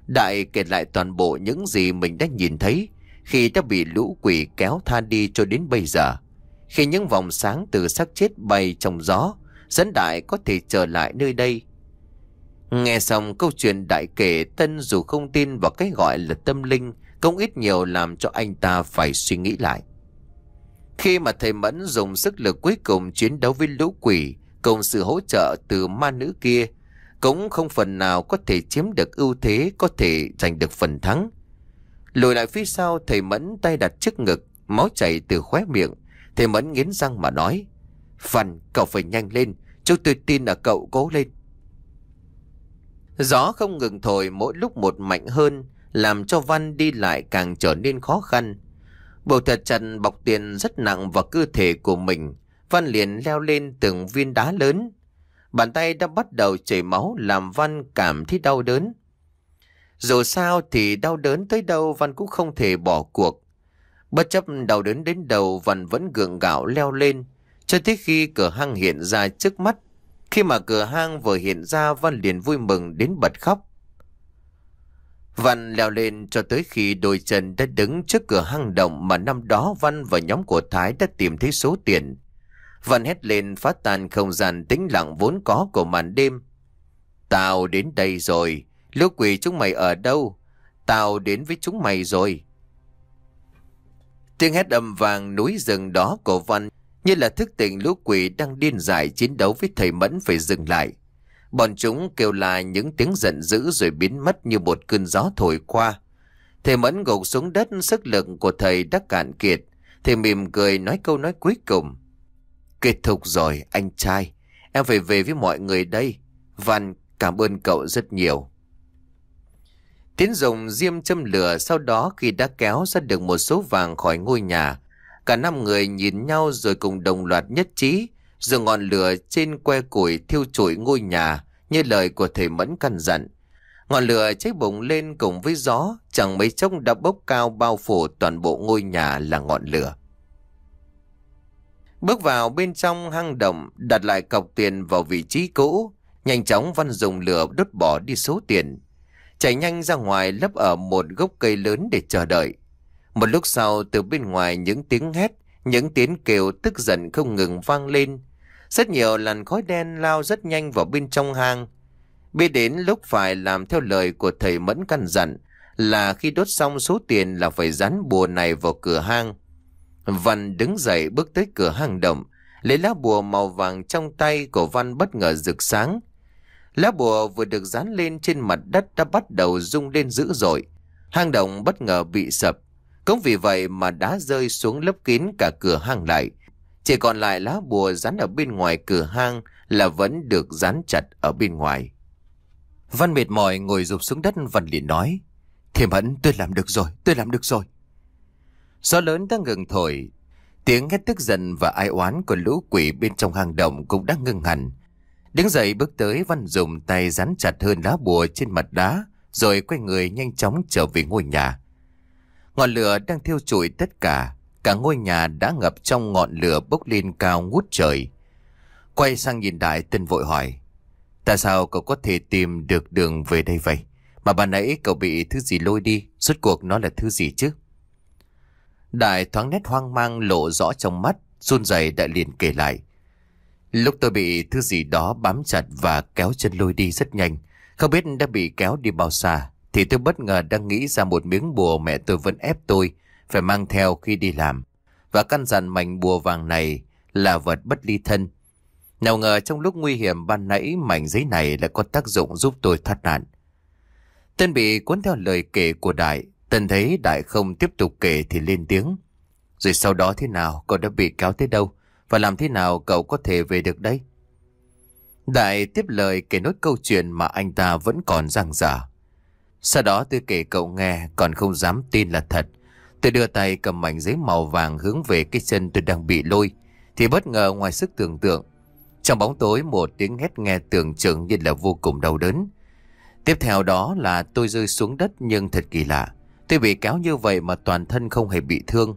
Đại kể lại toàn bộ những gì mình đã nhìn thấy khi đã bị lũ quỷ kéo tha đi cho đến bây giờ. Khi những vòng sáng từ xác chết bay trong gió, dẫn Đại có thể trở lại nơi đây Nghe xong câu chuyện đại kể Tân dù không tin vào cái gọi là tâm linh Cũng ít nhiều làm cho anh ta phải suy nghĩ lại Khi mà thầy Mẫn dùng sức lực cuối cùng chiến đấu với lũ quỷ Cùng sự hỗ trợ từ ma nữ kia Cũng không phần nào có thể chiếm được ưu thế Có thể giành được phần thắng Lùi lại phía sau thầy Mẫn tay đặt trước ngực Máu chảy từ khóe miệng Thầy Mẫn nghiến răng mà nói Phần cậu phải nhanh lên Chúng tôi tin là cậu cố lên Gió không ngừng thổi mỗi lúc một mạnh hơn, làm cho Văn đi lại càng trở nên khó khăn. Bầu thật trần bọc tiền rất nặng vào cơ thể của mình, Văn liền leo lên từng viên đá lớn. Bàn tay đã bắt đầu chảy máu làm Văn cảm thấy đau đớn. Dù sao thì đau đớn tới đâu Văn cũng không thể bỏ cuộc. Bất chấp đau đớn đến đầu Văn vẫn gượng gạo leo lên, cho tới khi cửa hang hiện ra trước mắt khi mà cửa hang vừa hiện ra Văn liền vui mừng đến bật khóc. Văn leo lên cho tới khi đôi chân đã đứng trước cửa hang động mà năm đó Văn và nhóm của Thái đã tìm thấy số tiền. Văn hét lên phá tan không gian tĩnh lặng vốn có của màn đêm. Tao đến đây rồi, lũ quỷ chúng mày ở đâu? Tao đến với chúng mày rồi. Tiếng hét âm vàng núi rừng đó của Văn như là thức tỉnh lũ quỷ đang điên dại chiến đấu với thầy Mẫn phải dừng lại. Bọn chúng kêu la những tiếng giận dữ rồi biến mất như một cơn gió thổi qua. Thầy Mẫn gục xuống đất sức lực của thầy đã cạn kiệt. Thầy mỉm cười nói câu nói cuối cùng. Kết thúc rồi anh trai. Em phải về với mọi người đây. Văn cảm ơn cậu rất nhiều. Tiến dùng diêm châm lửa sau đó khi đã kéo ra được một số vàng khỏi ngôi nhà, Cả năm người nhìn nhau rồi cùng đồng loạt nhất trí, dường ngọn lửa trên que củi thiêu trụi ngôi nhà như lời của thầy Mẫn căn dặn. Ngọn lửa cháy bùng lên cùng với gió, chẳng mấy chốc đã bốc cao bao phủ toàn bộ ngôi nhà là ngọn lửa. Bước vào bên trong hang động, đặt lại cọc tiền vào vị trí cũ, nhanh chóng Văn dùng lửa đốt bỏ đi số tiền. Chạy nhanh ra ngoài lấp ở một gốc cây lớn để chờ đợi. Một lúc sau từ bên ngoài những tiếng hét, những tiếng kêu tức giận không ngừng vang lên. Rất nhiều làn khói đen lao rất nhanh vào bên trong hang. Biết đến lúc phải làm theo lời của thầy Mẫn căn dặn là khi đốt xong số tiền là phải dán bùa này vào cửa hang. Văn đứng dậy bước tới cửa hang động, lấy lá bùa màu vàng trong tay của Văn bất ngờ rực sáng. Lá bùa vừa được dán lên trên mặt đất đã bắt đầu rung lên dữ dội. Hang động bất ngờ bị sập, cũng vì vậy mà đá rơi xuống lấp kín cả cửa hang lại. Chỉ còn lại lá bùa dán ở bên ngoài cửa hang là vẫn được dán chặt ở bên ngoài. Văn mệt mỏi ngồi rụp xuống đất Văn liền nói. Thiềm hẫn tôi làm được rồi, tôi làm được rồi. Gió lớn đang ngừng thổi. Tiếng hét tức giận và ai oán của lũ quỷ bên trong hang động cũng đã ngừng hẳn. Đứng dậy bước tới Văn dùng tay dán chặt hơn lá bùa trên mặt đá rồi quay người nhanh chóng trở về ngôi nhà. Ngọn lửa đang thiêu trụi tất cả, cả ngôi nhà đã ngập trong ngọn lửa bốc lên cao ngút trời. Quay sang nhìn đại tân vội hỏi, tại sao cậu có thể tìm được đường về đây vậy? Mà bà nãy cậu bị thứ gì lôi đi, rốt cuộc nó là thứ gì chứ? Đại thoáng nét hoang mang lộ rõ trong mắt, run rẩy đại liền kể lại. Lúc tôi bị thứ gì đó bám chặt và kéo chân lôi đi rất nhanh, không biết đã bị kéo đi bao xa. Thì tôi bất ngờ đang nghĩ ra một miếng bùa mẹ tôi vẫn ép tôi Phải mang theo khi đi làm Và căn dặn mảnh bùa vàng này là vật bất ly thân Nào ngờ trong lúc nguy hiểm ban nãy mảnh giấy này lại có tác dụng giúp tôi thoát nạn Tân bị cuốn theo lời kể của Đại Tân thấy Đại không tiếp tục kể thì lên tiếng Rồi sau đó thế nào cậu đã bị kéo tới đâu Và làm thế nào cậu có thể về được đây Đại tiếp lời kể nốt câu chuyện mà anh ta vẫn còn giảng giả. Sau đó tôi kể cậu nghe còn không dám tin là thật. Tôi đưa tay cầm mảnh giấy màu vàng hướng về cái chân tôi đang bị lôi. Thì bất ngờ ngoài sức tưởng tượng. Trong bóng tối một tiếng hét nghe tưởng chừng như là vô cùng đau đớn. Tiếp theo đó là tôi rơi xuống đất nhưng thật kỳ lạ. Tôi bị kéo như vậy mà toàn thân không hề bị thương.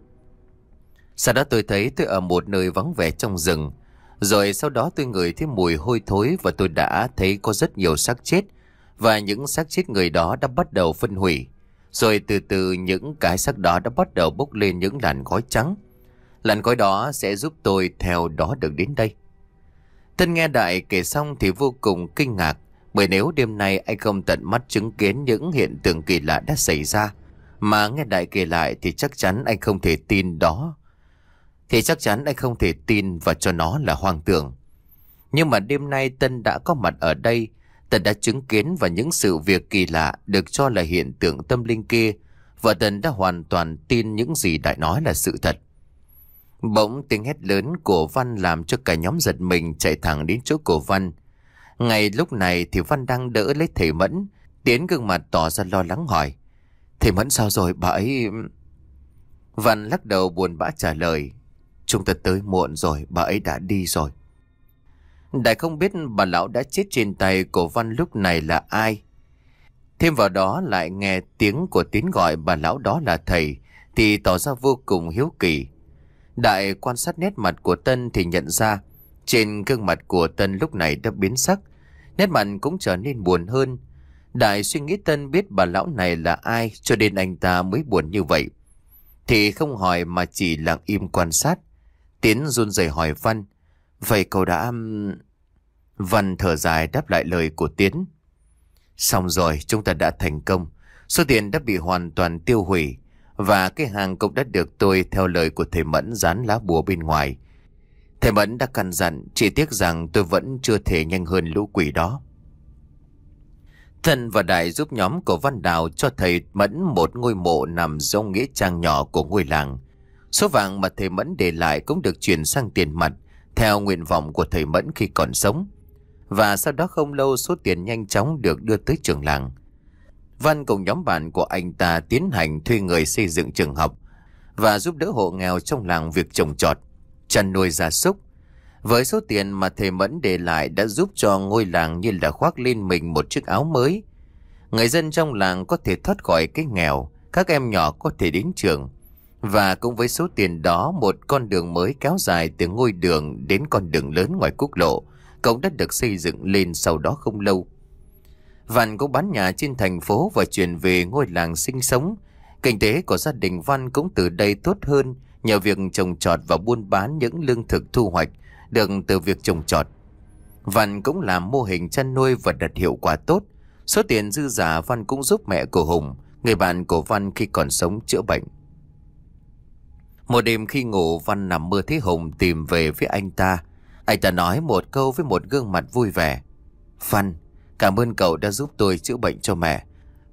Sau đó tôi thấy tôi ở một nơi vắng vẻ trong rừng. Rồi sau đó tôi ngửi thấy mùi hôi thối và tôi đã thấy có rất nhiều xác chết và những xác chết người đó đã bắt đầu phân hủy. Rồi từ từ những cái xác đó đã bắt đầu bốc lên những làn khói trắng. Làn khói đó sẽ giúp tôi theo đó được đến đây. Tân nghe đại kể xong thì vô cùng kinh ngạc, bởi nếu đêm nay anh không tận mắt chứng kiến những hiện tượng kỳ lạ đã xảy ra, mà nghe đại kể lại thì chắc chắn anh không thể tin đó. Thì chắc chắn anh không thể tin và cho nó là hoang tưởng. Nhưng mà đêm nay Tân đã có mặt ở đây, Tần đã chứng kiến và những sự việc kỳ lạ được cho là hiện tượng tâm linh kia. và Tần đã hoàn toàn tin những gì Đại nói là sự thật. Bỗng tiếng hét lớn của Văn làm cho cả nhóm giật mình chạy thẳng đến chỗ của Văn. Ngay lúc này thì Văn đang đỡ lấy thầy Mẫn. Tiến gương mặt tỏ ra lo lắng hỏi. Thầy Mẫn sao rồi bà ấy... Văn lắc đầu buồn bã trả lời. Chúng ta tới muộn rồi, bà ấy đã đi rồi. Đại không biết bà lão đã chết trên tay của Văn lúc này là ai. Thêm vào đó lại nghe tiếng của tín gọi bà lão đó là thầy thì tỏ ra vô cùng hiếu kỳ. Đại quan sát nét mặt của Tân thì nhận ra trên gương mặt của Tân lúc này đã biến sắc, nét mặt cũng trở nên buồn hơn. Đại suy nghĩ Tân biết bà lão này là ai cho nên anh ta mới buồn như vậy. Thì không hỏi mà chỉ lặng im quan sát. Tiến run rẩy hỏi Văn, Vậy cậu đã... Văn thở dài đáp lại lời của Tiến. Xong rồi, chúng ta đã thành công. Số tiền đã bị hoàn toàn tiêu hủy. Và cái hàng cũng đã được tôi theo lời của thầy Mẫn dán lá bùa bên ngoài. Thầy Mẫn đã căn dặn, chỉ tiếc rằng tôi vẫn chưa thể nhanh hơn lũ quỷ đó. Thần và Đại giúp nhóm của Văn Đào cho thầy Mẫn một ngôi mộ nằm trong nghĩa trang nhỏ của ngôi làng. Số vàng mà thầy Mẫn để lại cũng được chuyển sang tiền mặt theo nguyện vọng của thầy Mẫn khi còn sống. Và sau đó không lâu số tiền nhanh chóng được đưa tới trường làng. Văn cùng nhóm bạn của anh ta tiến hành thuê người xây dựng trường học và giúp đỡ hộ nghèo trong làng việc trồng trọt, chăn nuôi gia súc. Với số tiền mà thầy Mẫn để lại đã giúp cho ngôi làng như là khoác lên mình một chiếc áo mới. Người dân trong làng có thể thoát khỏi cái nghèo, các em nhỏ có thể đến trường và cũng với số tiền đó một con đường mới kéo dài từ ngôi đường đến con đường lớn ngoài quốc lộ cống đất được xây dựng lên sau đó không lâu Văn cũng bán nhà trên thành phố và chuyển về ngôi làng sinh sống Kinh tế của gia đình Văn cũng từ đây tốt hơn Nhờ việc trồng trọt và buôn bán những lương thực thu hoạch được từ việc trồng trọt Văn cũng làm mô hình chăn nuôi và đạt hiệu quả tốt Số tiền dư giả Văn cũng giúp mẹ của Hùng Người bạn của Văn khi còn sống chữa bệnh một đêm khi ngủ Văn nằm mơ thấy Hùng tìm về với anh ta. Anh ta nói một câu với một gương mặt vui vẻ. Văn, cảm ơn cậu đã giúp tôi chữa bệnh cho mẹ.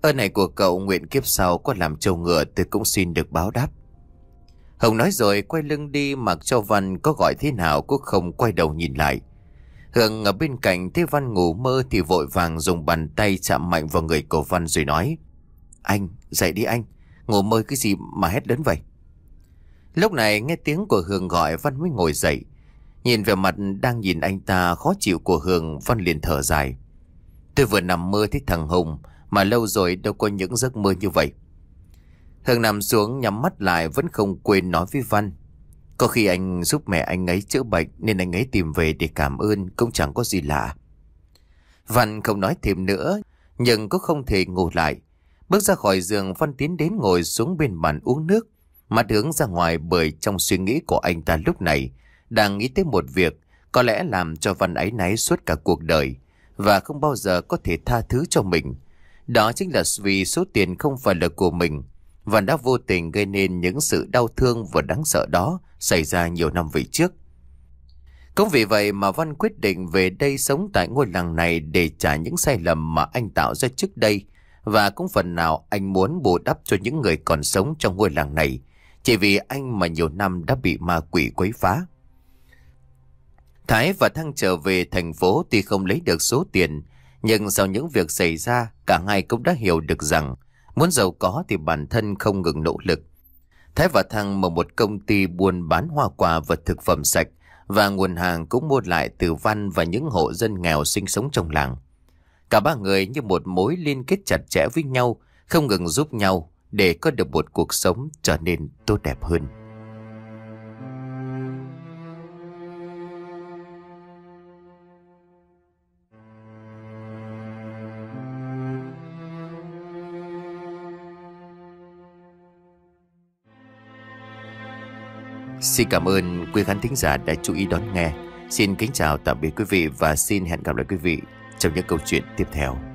Ơn này của cậu nguyện kiếp sau có làm trâu ngựa tôi cũng xin được báo đáp. Hồng nói rồi quay lưng đi mặc cho Văn có gọi thế nào cũng không quay đầu nhìn lại. Hường ở bên cạnh thấy Văn ngủ mơ thì vội vàng dùng bàn tay chạm mạnh vào người của Văn rồi nói. Anh, dậy đi anh, ngủ mơ cái gì mà hét lớn vậy? Lúc này nghe tiếng của Hương gọi Văn mới ngồi dậy. Nhìn về mặt đang nhìn anh ta khó chịu của Hương Văn liền thở dài. Tôi vừa nằm mơ thấy thằng Hùng, mà lâu rồi đâu có những giấc mơ như vậy. Hương nằm xuống nhắm mắt lại vẫn không quên nói với Văn. Có khi anh giúp mẹ anh ấy chữa bệnh nên anh ấy tìm về để cảm ơn cũng chẳng có gì lạ. Văn không nói thêm nữa, nhưng cũng không thể ngủ lại. Bước ra khỏi giường, Văn tiến đến ngồi xuống bên bàn uống nước. Mắt hướng ra ngoài bởi trong suy nghĩ của anh ta lúc này Đang nghĩ tới một việc Có lẽ làm cho Văn ấy náy suốt cả cuộc đời Và không bao giờ có thể tha thứ cho mình Đó chính là vì số tiền không phải là của mình và đã vô tình gây nên những sự đau thương và đáng sợ đó Xảy ra nhiều năm về trước Cũng vì vậy mà Văn quyết định về đây sống tại ngôi làng này Để trả những sai lầm mà anh tạo ra trước đây và cũng phần nào anh muốn bù đắp cho những người còn sống trong ngôi làng này chỉ vì anh mà nhiều năm đã bị ma quỷ quấy phá. Thái và Thăng trở về thành phố tuy không lấy được số tiền, nhưng sau những việc xảy ra, cả hai cũng đã hiểu được rằng muốn giàu có thì bản thân không ngừng nỗ lực. Thái và Thăng mở một công ty buôn bán hoa quả và thực phẩm sạch và nguồn hàng cũng mua lại từ văn và những hộ dân nghèo sinh sống trong làng. Cả ba người như một mối liên kết chặt chẽ với nhau, không ngừng giúp nhau, để có được một cuộc sống trở nên tốt đẹp hơn. Xin cảm ơn quý khán thính giả đã chú ý đón nghe. Xin kính chào tạm biệt quý vị và xin hẹn gặp lại quý vị trong những câu chuyện tiếp theo.